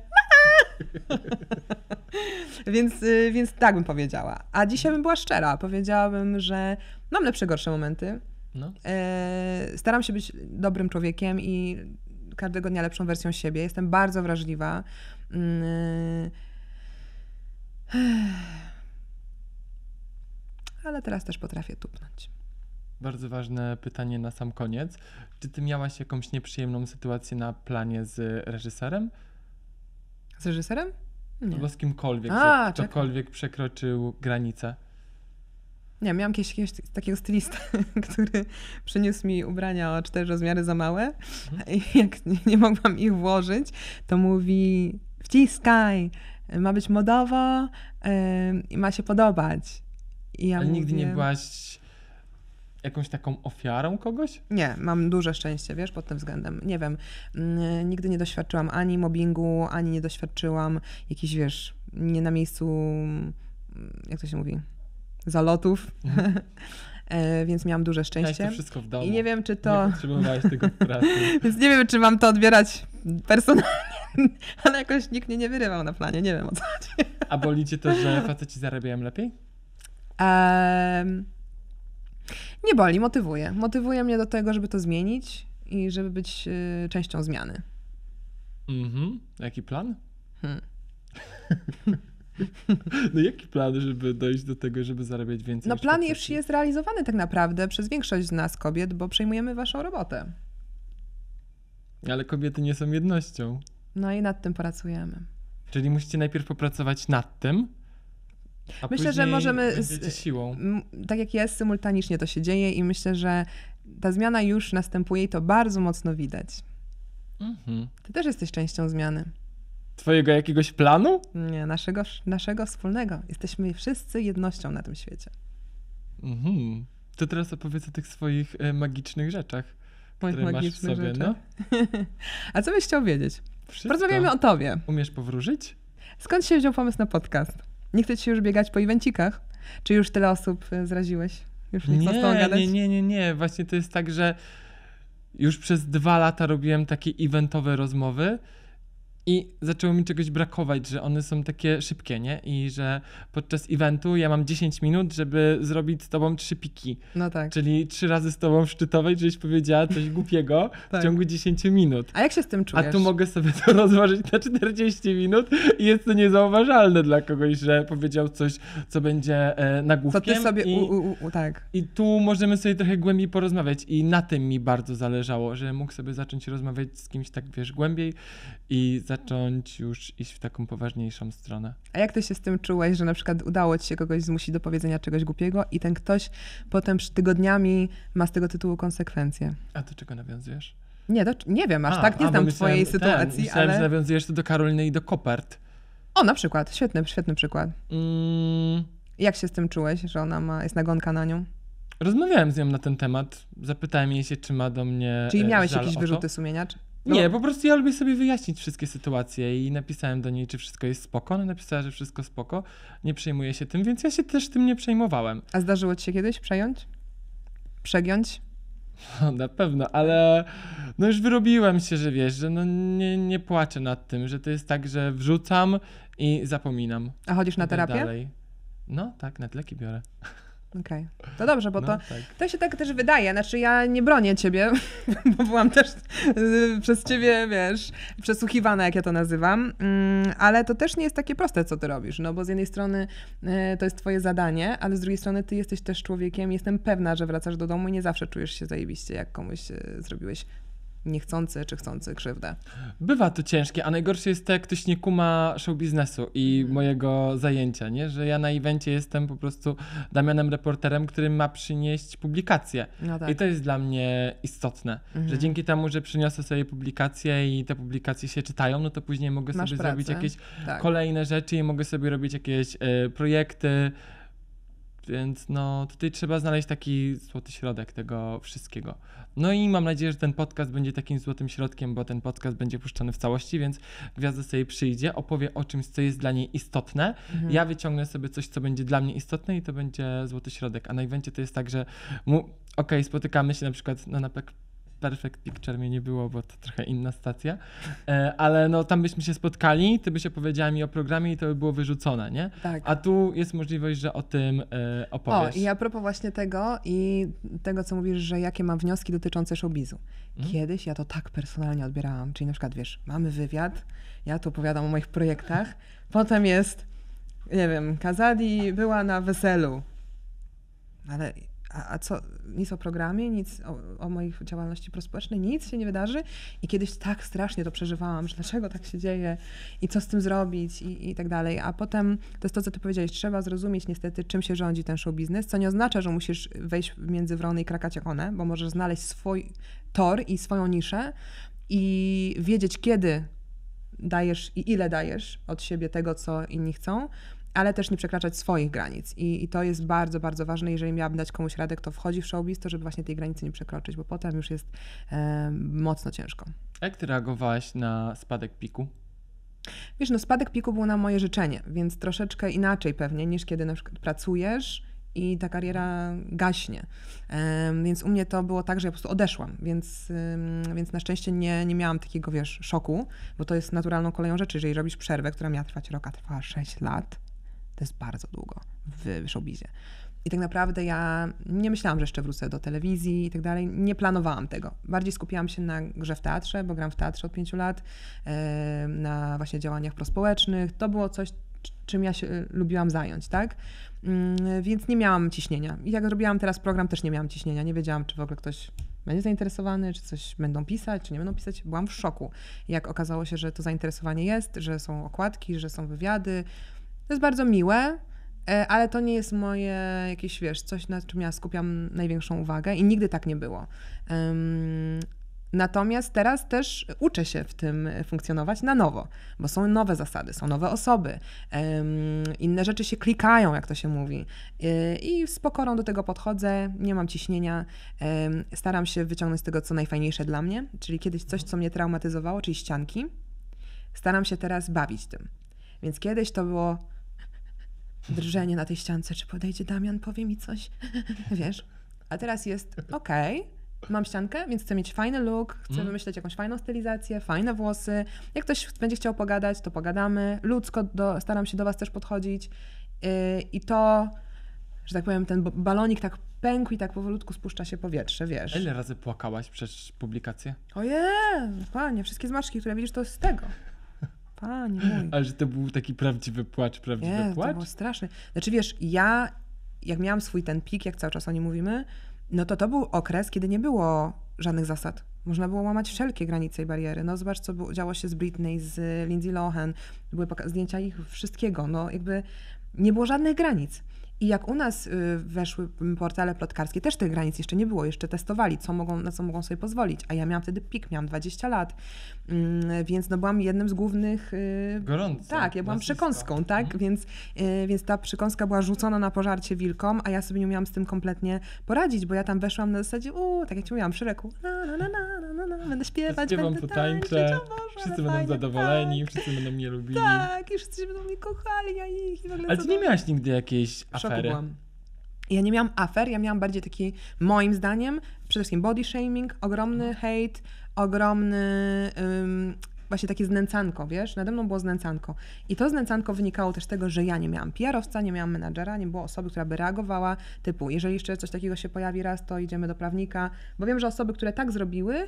Speaker 2: *laughs* więc, y, więc tak bym powiedziała. A dzisiaj bym była szczera. Powiedziałabym, że mam lepsze, gorsze momenty. No. E, staram się być dobrym człowiekiem i każdego dnia lepszą wersją siebie. Jestem bardzo wrażliwa. Mm, y, *sighs* ale teraz też potrafię
Speaker 1: tupnąć. Bardzo ważne pytanie na sam koniec. Czy ty miałaś jakąś nieprzyjemną sytuację na planie z reżyserem? Z reżyserem?
Speaker 2: Nie. Albo z kimkolwiek, A, że ktokolwiek
Speaker 1: czeka. przekroczył granicę.
Speaker 2: Nie, miałam kiedyś jakiegoś takiego stylista, *laughs* który przyniósł mi ubrania o cztery rozmiary za małe mhm. *laughs* i jak nie, nie mogłam ich włożyć, to mówi wciskaj, ma być modowo i yy, ma się podobać. I ja Ale mówię, nigdy nie
Speaker 1: byłaś jakąś taką ofiarą
Speaker 2: kogoś? Nie, mam duże szczęście, wiesz, pod tym względem. Nie wiem, nigdy nie doświadczyłam ani mobbingu, ani nie doświadczyłam jakichś, wiesz, nie na miejscu, mm, jak to się mówi, zalotów. Mhm. *laughs* E, więc miałam duże szczęście. Ja wszystko w domu. I nie wiem, czy to. Nie potrzebowałeś tego pracy. *laughs* więc nie wiem, czy mam to odbierać personalnie, *laughs* ale jakoś nikt mnie nie wyrywał na planie, nie wiem o co
Speaker 1: chodzi. A boli cię to, że faceci zarabiają lepiej?
Speaker 2: Um... Nie boli, motywuje. Motywuje mnie do tego, żeby to zmienić i żeby być y, częścią zmiany.
Speaker 1: Mhm. Mm Jaki plan? Hmm. *laughs* No jaki plan, żeby dojść do tego, żeby zarabiać więcej? No
Speaker 2: plan już jest realizowany tak naprawdę przez większość z nas kobiet, bo przejmujemy waszą robotę.
Speaker 1: Ale kobiety nie są jednością.
Speaker 2: No i nad tym pracujemy.
Speaker 1: Czyli musicie najpierw popracować nad tym, a myślę, że możemy. Z, siłą.
Speaker 2: Tak jak jest, symultanicznie to się dzieje i myślę, że ta zmiana już następuje i to bardzo mocno widać. Mhm. Ty też jesteś częścią zmiany.
Speaker 1: Twojego jakiegoś planu?
Speaker 2: Nie, naszego, naszego wspólnego. Jesteśmy wszyscy jednością na tym świecie.
Speaker 1: Mhm. To teraz opowiedz o tych swoich e, magicznych rzeczach, Moich które magicznych masz w sobie. Rzeczach. No? *laughs* A co byś chciał wiedzieć? Wszystko. Porozmawiamy o tobie. Umiesz powróżyć?
Speaker 2: Skąd się wziął pomysł na podcast? Nie chcę ci już biegać po evencikach? Czy już tyle osób e, zraziłeś? Już nie, nie gadać? Nie,
Speaker 1: nie, nie, nie. Właśnie to jest tak, że już przez dwa lata robiłem takie eventowe rozmowy, i zaczęło mi czegoś brakować, że one są takie szybkie, nie? I że podczas eventu ja mam 10 minut, żeby zrobić z tobą trzy piki. No tak. Czyli trzy razy z tobą szczytować, żebyś powiedziała coś głupiego *laughs* tak. w ciągu 10 minut. A jak
Speaker 2: się z tym czujesz? A tu mogę
Speaker 1: sobie to *laughs* rozważyć na 40 minut i jest to niezauważalne dla kogoś, że powiedział coś, co będzie e, nagłówkiem. To ty sobie, i, u, u, u, tak. I tu możemy sobie trochę głębiej porozmawiać i na tym mi bardzo zależało, że mógł sobie zacząć rozmawiać z kimś tak, wiesz, głębiej i zacząć już iść w taką poważniejszą stronę.
Speaker 2: A jak ty się z tym czułeś, że na przykład udało ci się kogoś zmusić do powiedzenia czegoś głupiego i ten ktoś potem tygodniami ma z tego tytułu konsekwencje?
Speaker 1: A do czego nawiązujesz?
Speaker 2: Nie, nie wiem, aż a, tak nie a, znam myślałem, twojej sytuacji, ten, myślałem, ale... że
Speaker 1: nawiązujesz to do Karoliny i do Kopert.
Speaker 2: O, na przykład. Świetny, świetny przykład. Mm. Jak się z tym czułeś, że ona ma, jest nagonka na nią?
Speaker 1: Rozmawiałem z nią na ten temat. Zapytałem jej się, czy ma do mnie. Czyli e, miałeś jakieś wyrzuty sumienia? Czy... No. Nie, po prostu ja lubię sobie wyjaśnić wszystkie sytuacje i napisałem do niej, czy wszystko jest spoko. Ona napisała, że wszystko spoko, nie przejmuje się tym, więc ja się też tym nie przejmowałem.
Speaker 2: A zdarzyło ci się kiedyś
Speaker 1: przejąć? Przegiąć? No, na pewno, ale no już wyrobiłem się, że wiesz, że no nie, nie płaczę nad tym, że to jest tak, że wrzucam i zapominam. A chodzisz na tak terapię? Dalej. No tak, na leki biorę.
Speaker 2: Okej. Okay. To dobrze, bo no, to, tak. to się tak też wydaje. Znaczy, ja nie bronię ciebie, *laughs* bo byłam też y, przez ciebie, wiesz, przesłuchiwana, jak ja to nazywam, mm, ale to też nie jest takie proste, co ty robisz. No bo z jednej strony y, to jest twoje zadanie, ale z drugiej strony ty jesteś też człowiekiem. Jestem pewna, że wracasz do domu i nie zawsze czujesz się zajebiście, jak komuś y, zrobiłeś niechcący
Speaker 1: czy chcący krzywdę. Bywa to ciężkie, a najgorsze jest to, jak ktoś nie kuma show biznesu i mhm. mojego zajęcia, nie? Że ja na evencie jestem po prostu Damianem reporterem, który ma przynieść publikację. No tak. I to jest dla mnie istotne, że mhm. dzięki temu, że przyniosę sobie publikację i te publikacje się czytają, no to później mogę Masz sobie pracę. zrobić jakieś tak. kolejne rzeczy i mogę sobie robić jakieś y, projekty. Więc no, tutaj trzeba znaleźć taki złoty środek tego wszystkiego. No i mam nadzieję, że ten podcast będzie takim złotym środkiem, bo ten podcast będzie puszczany w całości, więc gwiazda sobie przyjdzie, opowie o czymś, co jest dla niej istotne. Mhm. Ja wyciągnę sobie coś, co będzie dla mnie istotne i to będzie złoty środek. A na evencie to jest tak, że mu, okej, okay, spotykamy się na przykład no, na Perfect Picture mnie nie było, bo to trochę inna stacja, e, ale no tam byśmy się spotkali, ty byś opowiedziała mi o programie i to by było wyrzucone, nie? Tak. A tu jest możliwość, że o tym e, opowiesz. O, i a
Speaker 2: propos właśnie tego i tego, co mówisz, że jakie mam wnioski dotyczące showbizu. Mhm. Kiedyś ja to tak personalnie odbierałam, czyli na przykład, wiesz, mamy wywiad, ja tu opowiadam o moich projektach, *laughs* potem jest, nie wiem, Kazadi była na weselu, ale a, a co, nic o programie, nic o, o działalności prospołecznej, nic się nie wydarzy. I kiedyś tak strasznie to przeżywałam, że dlaczego tak się dzieje i co z tym zrobić i, i tak dalej. A potem, to jest to, co ty powiedziałeś, trzeba zrozumieć niestety, czym się rządzi ten show biznes, co nie oznacza, że musisz wejść między wrony i krakać jak one, bo możesz znaleźć swój tor i swoją niszę i wiedzieć, kiedy dajesz i ile dajesz od siebie tego, co inni chcą, ale też nie przekraczać swoich granic. I, I, to jest bardzo, bardzo ważne. Jeżeli miałabym dać komuś radę, kto wchodzi w showbiz, to żeby właśnie tej granicy nie przekroczyć, bo potem już jest e, mocno ciężko.
Speaker 1: Jak ty reagowałaś na spadek piku?
Speaker 2: Wiesz, no spadek piku był na moje życzenie, więc troszeczkę inaczej pewnie niż kiedy na przykład pracujesz i ta kariera gaśnie. Um, więc u mnie to było tak, że ja po prostu odeszłam, więc, um, więc na szczęście nie, nie miałam takiego, wiesz, szoku, bo to jest naturalną koleją rzeczy. Jeżeli robisz przerwę, która miała trwać rok, a trwała 6 lat, to jest bardzo długo w showbizie. I tak naprawdę ja nie myślałam, że jeszcze wrócę do telewizji i tak dalej. Nie planowałam tego. Bardziej skupiałam się na grze w teatrze, bo gram w teatrze od pięciu lat, na właśnie działaniach prospołecznych. To było coś, czym ja się y, lubiłam zająć, tak? Mm, więc nie miałam ciśnienia. I jak robiłam teraz program, też nie miałam ciśnienia. Nie wiedziałam, czy w ogóle ktoś będzie zainteresowany, czy coś będą pisać, czy nie będą pisać. Byłam w szoku, jak okazało się, że to zainteresowanie jest, że są okładki, że są wywiady to jest bardzo miłe, e, ale to nie jest moje jakieś, wiesz, coś, na czym ja skupiam największą uwagę i nigdy tak nie było. Um, natomiast teraz też uczę się w tym funkcjonować na nowo, bo są nowe zasady, są nowe osoby, um, inne rzeczy się klikają, jak to się mówi. E, I z pokorą do tego podchodzę, nie mam ciśnienia, um, staram się wyciągnąć z tego, co najfajniejsze dla mnie, czyli kiedyś coś, co mnie traumatyzowało, czyli ścianki. Staram się teraz bawić tym. Więc kiedyś to było drżenie na tej ściance, czy podejdzie Damian, powie mi coś, *laughs* wiesz. A teraz jest okej, okay, mam ściankę, więc chcę mieć fajny look, chcę mm. wymyśleć jakąś fajną stylizację, fajne włosy. Jak ktoś będzie chciał pogadać, to pogadamy. Ludzko do, staram się do was też podchodzić. Yy, I to, że tak powiem, ten balonik tak pękł i tak powolutku spuszcza się powietrze, wiesz. Ile
Speaker 1: razy płakałaś przez publikację?
Speaker 2: Ojej, panie, wszystkie zmarszki, które widzisz, to z tego. Panie mój. Ale że
Speaker 1: to był taki prawdziwy płacz, prawdziwy nie, płacz? to było
Speaker 2: straszne. Znaczy wiesz, ja jak miałam swój ten pik, jak cały czas o nim mówimy, no to to był okres, kiedy nie było żadnych zasad. Można było łamać wszelkie granice i bariery. No zobacz, co było, działo się z Britney, z Lindsay Lohan. Były zdjęcia ich wszystkiego. No jakby nie było żadnych granic. I jak u nas y, weszły portale plotkarskie, też tych granic jeszcze nie było, jeszcze testowali, co mogą, na co mogą sobie pozwolić. A ja miałam wtedy pik, miałam 20 lat, mm, więc no byłam jednym z głównych... Y, Gorąco. Tak, ja byłam przekąską, mhm. tak? Mhm. Więc, y, więc ta przekąska była rzucona na pożarcie wilkom, a ja sobie nie umiałam z tym kompletnie poradzić, bo ja tam weszłam na zasadzie, uuu, tak jak ci mówiłam, przy reku, na, na, na, na, na, na, będę śpiewać, Śpiewam, będę
Speaker 1: tańczę, wszyscy będą fajnie, zadowoleni, tak. wszyscy będą mnie lubili. Tak,
Speaker 2: i wszyscy będą mnie kochali,
Speaker 1: ja ich i w ogóle... Ale ty nie miałaś nigdy jakiejś afery byłam. Ja nie miałam afer, ja miałam bardziej
Speaker 2: taki, moim zdaniem, przede wszystkim body shaming, ogromny no. hate, ogromny um, właśnie takie znęcanko, wiesz? Nade mną było znęcanko. I to znęcanko wynikało też z tego, że ja nie miałam PR-owca, nie miałam menadżera, nie było osoby, która by reagowała, typu jeżeli jeszcze coś takiego się pojawi raz, to idziemy do prawnika, bo wiem, że osoby, które tak zrobiły,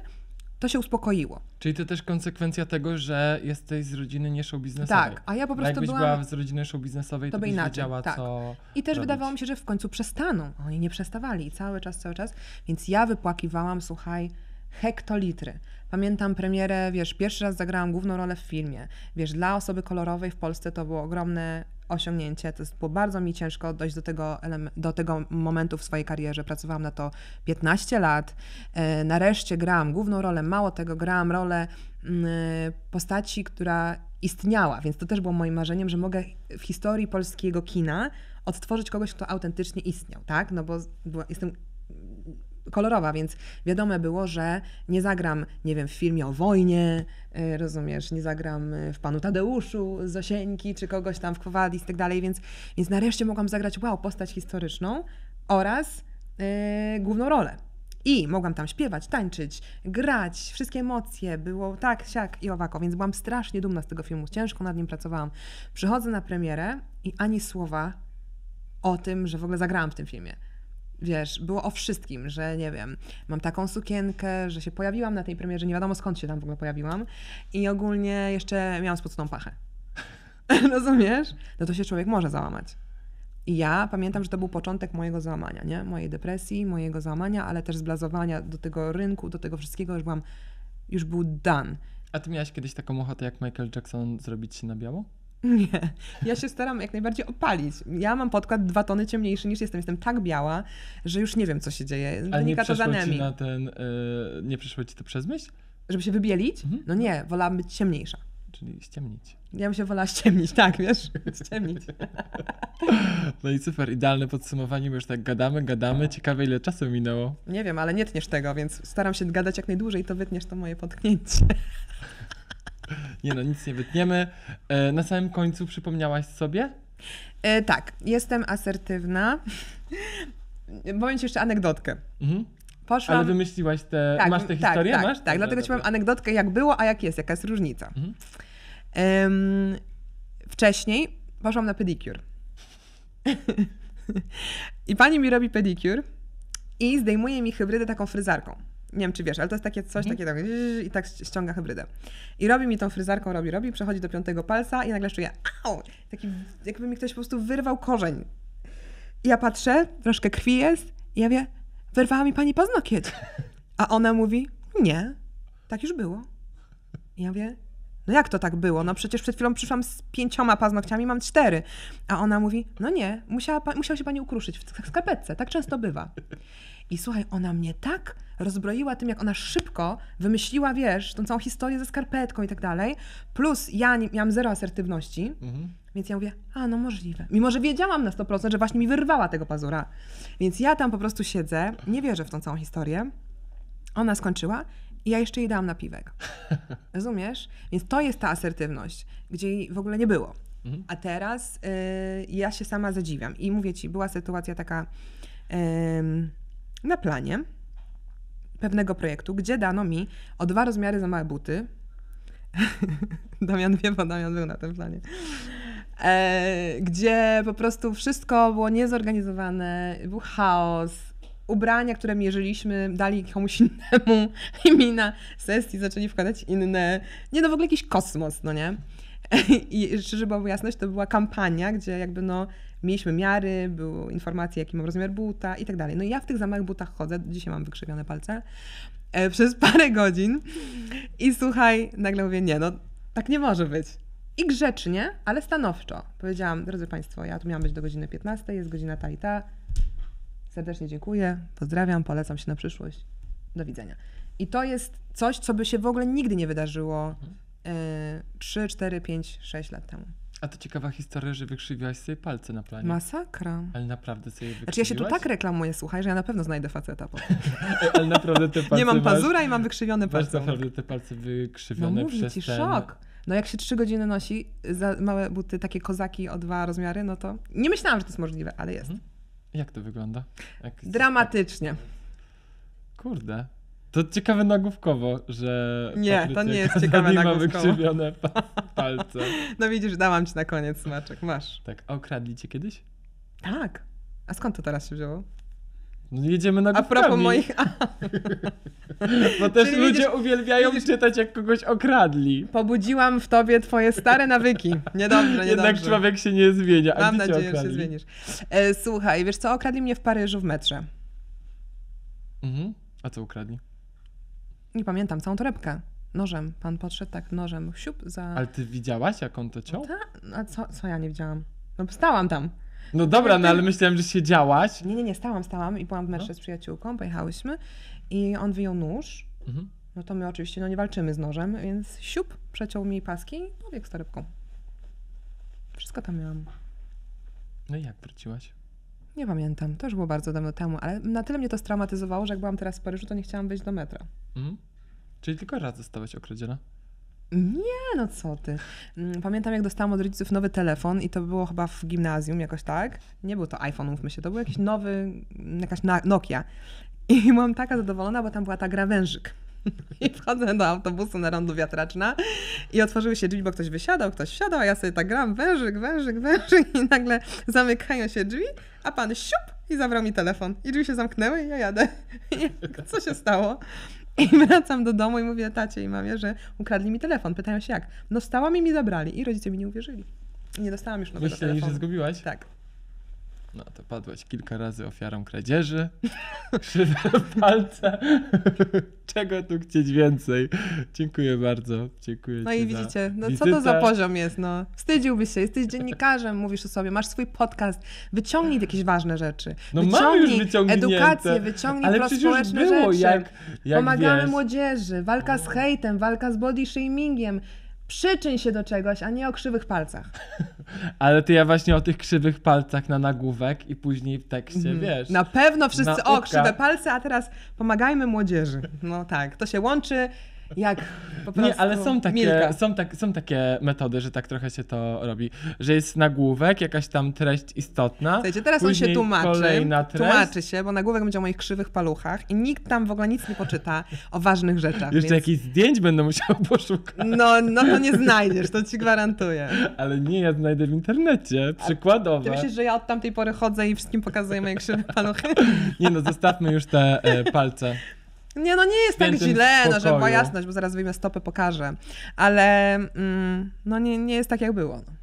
Speaker 2: to się uspokoiło.
Speaker 1: Czyli to też konsekwencja tego, że jesteś z rodziny nie show biznesowej. Tak, a ja po prostu Jakbyś byłam... była z rodziny show biznesowej, to, to by byś inaczej, wiedziała, tak. co I też robić. wydawało
Speaker 2: mi się, że w końcu przestaną. Oni nie przestawali i cały czas, cały czas. Więc ja wypłakiwałam, słuchaj, hektolitry. Pamiętam premierę, wiesz, pierwszy raz zagrałam główną rolę w filmie. Wiesz, dla osoby kolorowej w Polsce to było ogromne osiągnięcie. To jest, było bardzo mi ciężko dojść do tego, do tego momentu w swojej karierze. Pracowałam na to 15 lat. E, nareszcie gram główną rolę, mało tego, gram rolę mm, postaci, która istniała, więc to też było moim marzeniem, że mogę w historii polskiego kina odtworzyć kogoś, kto autentycznie istniał, tak? No bo jestem kolorowa, więc wiadome było, że nie zagram, nie wiem, w filmie o wojnie, y, rozumiesz, nie zagram y, w Panu Tadeuszu z Osieńki, czy kogoś tam w Kowali i tak dalej, więc, więc nareszcie mogłam zagrać, wow, postać historyczną oraz yy, główną rolę. I mogłam tam śpiewać, tańczyć, grać, wszystkie emocje, było tak, siak i owako, więc byłam strasznie dumna z tego filmu, ciężko nad nim pracowałam. Przychodzę na premierę i ani słowa o tym, że w ogóle zagrałam w tym filmie wiesz, było o wszystkim, że nie wiem, mam taką sukienkę, że się pojawiłam na tej premierze, nie wiadomo skąd się tam w ogóle pojawiłam i ogólnie jeszcze miałam spocną pachę. *laughs* Rozumiesz? No to się człowiek może załamać. I ja pamiętam, że to był początek mojego załamania, nie? Mojej depresji, mojego załamania, ale też zblazowania do tego rynku, do tego wszystkiego, już byłam, już był dan.
Speaker 1: A ty miałaś kiedyś taką ochotę jak Michael Jackson zrobić się na biało?
Speaker 2: Nie, ja się staram jak najbardziej opalić. Ja mam podkład dwa tony ciemniejszy niż jestem. Jestem tak biała, że już nie wiem,
Speaker 1: co się dzieje. A Wynika nie to z anemii. na ten, yy, nie przyszło ci to przez myśl? Żeby się wybielić?
Speaker 2: Mhm. No nie, wolałam być ciemniejsza.
Speaker 1: Czyli ściemnić.
Speaker 2: Ja bym się wolała ściemnić, tak, wiesz, ściemnić.
Speaker 1: No i super, idealne podsumowanie, bo już tak gadamy, gadamy, tak. ciekawe ile czasu minęło.
Speaker 2: Nie wiem, ale nie tniesz tego, więc staram się gadać jak najdłużej, to wytniesz to moje potknięcie.
Speaker 1: Nie no, nic nie wytniemy. E, na samym końcu przypomniałaś sobie?
Speaker 2: E, tak, jestem asertywna. Powiem ci jeszcze
Speaker 1: anegdotkę. Mhm.
Speaker 2: Poszłam... Ale wymyśliłaś te... Tak, masz tę tak, historię? Tak, masz? tak, tak dlatego ci mam anegdotkę, jak było, a jak jest, jaka jest różnica. Mhm. Um, wcześniej poszłam na pedikur. *laughs* I pani mi robi pedikur i zdejmuje mi hybrydę taką fryzarką nie wiem czy wiesz, ale to jest takie coś takie mhm. takiego i tak ściąga hybrydę. I robi mi tą fryzarką, robi, robi, przechodzi do piątego palca i nagle czuję, au, taki jakby mi ktoś po prostu wyrwał korzeń. I ja patrzę, troszkę krwi jest i ja wie, wyrwała mi pani paznokieć. A ona mówi, nie, tak już było. I ja wie, no jak to tak było? No przecież przed chwilą przyszłam z pięcioma paznokciami, mam cztery. A ona mówi, no nie, musiała, musiał się pani ukruszyć w skarpetce, tak często bywa. I słuchaj, ona mnie tak rozbroiła tym, jak ona szybko wymyśliła, wiesz, tą całą historię ze skarpetką i tak dalej. Plus ja nie, miałam zero asertywności, mhm. więc ja mówię, a no możliwe. Mimo, że wiedziałam na 100%, że właśnie mi wyrwała tego pazura. Więc ja tam po prostu siedzę, nie wierzę w tą całą historię. Ona skończyła i ja jeszcze jej dałam piwek. *laughs* Rozumiesz? Więc to jest ta asertywność, gdzie jej w ogóle nie było. Mhm. A teraz y, ja się sama zadziwiam. I mówię ci, była sytuacja taka... Y, na planie pewnego projektu, gdzie dano mi o dwa rozmiary za małe buty. *laughs* Damian wie, bo Damian był na tym planie. E, gdzie po prostu wszystko było niezorganizowane, był chaos. Ubrania, które mierzyliśmy, dali komuś *laughs* innemu i mi na sesji zaczęli wkładać inne. Nie no, w ogóle jakiś kosmos, no nie? *laughs* I szczerze, była jasność, to była kampania, gdzie jakby no mieliśmy miary, były informacje, jaki mam rozmiar buta i tak dalej. No i ja w tych zamach butach chodzę, dzisiaj mam wykrzywione palce, e, przez parę godzin i słuchaj, nagle mówię, nie no, tak nie może być. I grzecznie, ale stanowczo powiedziałam, drodzy Państwo, ja tu miałam być do godziny 15, jest godzina ta i ta. Serdecznie dziękuję, pozdrawiam, polecam się na przyszłość. Do widzenia. I to jest coś, co by się w ogóle nigdy nie wydarzyło y, 3, 4, 5, 6 lat temu.
Speaker 1: A to ciekawa historia, że wykrzywiłaś sobie palce na planie. Masakra. Ale naprawdę sobie wykrzywiłaś? Znaczy ja się tu tak
Speaker 2: reklamuję, słuchaj, że ja na pewno znajdę faceta po.
Speaker 1: *laughs* Ale naprawdę te palce Nie mam pazura masz, i mam wykrzywione palce. Masz naprawdę te palce wykrzywione no, mówię przez ci, ten... szok.
Speaker 2: No jak się trzy godziny nosi za małe buty, takie kozaki o dwa rozmiary, no to nie myślałam, że to jest możliwe, ale jest. Mhm.
Speaker 1: Jak to wygląda? Jak...
Speaker 2: Dramatycznie.
Speaker 1: Kurde. To ciekawe nagłówkowo, że. Nie, to nie jest ciekawe nagłówkowo. mamy pa palce.
Speaker 2: *laughs* No widzisz, dałam ci na koniec smaczek, masz.
Speaker 1: Tak, a okradli cię kiedyś? Tak. A skąd to teraz się wzięło? No jedziemy na A propos moich. *laughs* Bo też Czyli ludzie widzisz, uwielbiają widzisz, czytać, jak kogoś okradli.
Speaker 2: Pobudziłam w tobie twoje stare nawyki. Niedobrze, niedobrze. Jednak człowiek
Speaker 1: się nie zmienia. Mam nadzieję, że się zmienisz.
Speaker 2: E, słuchaj, wiesz co, okradli mnie w Paryżu w metrze.
Speaker 1: Mhm. A co ukradli?
Speaker 2: Nie pamiętam, całą torebkę. Nożem. Pan podszedł tak nożem, siup za... Ale
Speaker 1: ty widziałaś, jak on to ciął? Ta?
Speaker 2: A co, co ja nie widziałam? No stałam tam. No dobra, no ale myślałam,
Speaker 1: że się działaś. Nie,
Speaker 2: nie, nie, stałam, stałam i byłam w meczu no. z przyjaciółką, pojechałyśmy i on wyjął nóż. Mhm. No to my oczywiście no, nie walczymy z nożem, więc siup, przeciął mi paski i pobiegł z torebką. Wszystko tam miałam.
Speaker 1: No i jak wróciłaś?
Speaker 2: Nie pamiętam, to już było bardzo dawno temu, ale na tyle mnie to straumatyzowało, że jak byłam teraz w Paryżu, to nie chciałam wejść do metra.
Speaker 1: Mhm. Czyli tylko raz zostałaś okradziona?
Speaker 2: Nie, no co ty. Mm, pamiętam, jak dostałam od rodziców nowy telefon i to było chyba w gimnazjum jakoś tak. Nie był to iPhone, mówmy się, to był jakiś nowy, jakaś Nokia. I byłam taka zadowolona, bo tam była ta gra wężyk. *laughs* I wchodzę do autobusu na rondu wiatraczna i otworzyły się drzwi, bo ktoś wysiadał, ktoś siadał, a ja sobie tak gram, wężyk, wężyk, wężyk i nagle zamykają się drzwi, a pan siup i zabrał mi telefon. I drzwi się zamknęły i ja jadę. *laughs* I co się stało? I wracam do domu i mówię tacie i mamie, że ukradli mi telefon. Pytają się jak? No stałam i mi zabrali. I rodzice mi nie uwierzyli. I nie dostałam już nowego Myśleli, telefonu. że
Speaker 1: zgubiłaś? Tak. No to padłeś kilka razy ofiarą kradzieży, *laughs* krzywe palce. *laughs* Czego tu chcieć więcej? Dziękuję bardzo. Dziękuję no i widzicie, no co to za poziom
Speaker 2: jest? No. Wstydziłbyś się, jesteś dziennikarzem, mówisz o sobie, masz swój podcast, wyciągnij jakieś ważne rzeczy. No wyciągnij już edukację, wyciągnij Ale prospołeczne było, rzeczy. Jak, jak Pomagamy wiesz. młodzieży, walka z hejtem, walka z body shamingiem, przyczyń się do czegoś, a nie o krzywych palcach. *laughs*
Speaker 1: Ale ty ja właśnie o tych krzywych palcach na nagłówek i później w tekście, mm. wiesz. Na pewno wszyscy, na o, krzywe
Speaker 2: palce, a teraz pomagajmy młodzieży. No tak, to się łączy jak po prostu Nie, ale są takie,
Speaker 1: są, tak, są takie metody, że tak trochę się to robi, że jest nagłówek, jakaś tam treść istotna. Słuchajcie, teraz on się tłumaczy, treść. tłumaczy
Speaker 2: się, bo nagłówek będzie o moich krzywych paluchach i nikt tam w ogóle nic nie poczyta o ważnych rzeczach. Jeszcze więc...
Speaker 1: jakichś zdjęć będę musiał *laughs* poszukać. No, no to nie znajdziesz, to ci gwarantuję. Ale nie, ja znajdę w internecie, przykładowo. ty myślisz, że
Speaker 2: ja od tamtej pory chodzę i wszystkim pokazuję moje krzywe paluchy?
Speaker 1: *laughs* Nie no, zostawmy już te e, palce.
Speaker 2: Nie, no nie jest tak źle, no, że ma jasność, bo zaraz wyjmę stopę, pokażę. Ale mm, no nie, nie jest tak, jak było. No.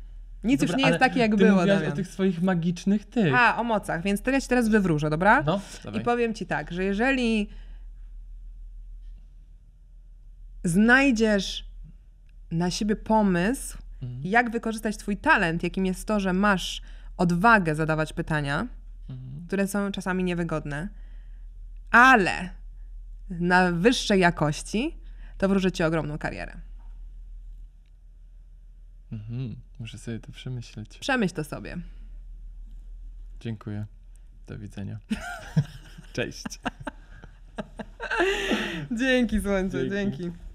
Speaker 2: Nic dobra, już nie jest takie, jak ty było. Mówiłaś o tych swoich
Speaker 1: magicznych
Speaker 2: tych. A, o mocach, więc teraz ja ci teraz wywróżę, dobra? No, dawaj. I powiem ci tak, że jeżeli znajdziesz na siebie pomysł, mhm. jak wykorzystać twój talent, jakim jest to, że masz odwagę zadawać pytania, mhm. które są czasami niewygodne, ale na wyższej jakości, to wróżycie ogromną karierę.
Speaker 1: Mhm, muszę sobie to przemyśleć.
Speaker 2: Przemyśl to sobie.
Speaker 1: Dziękuję. Do widzenia. *laughs* Cześć. dzięki, Słońce, dzięki. dzięki.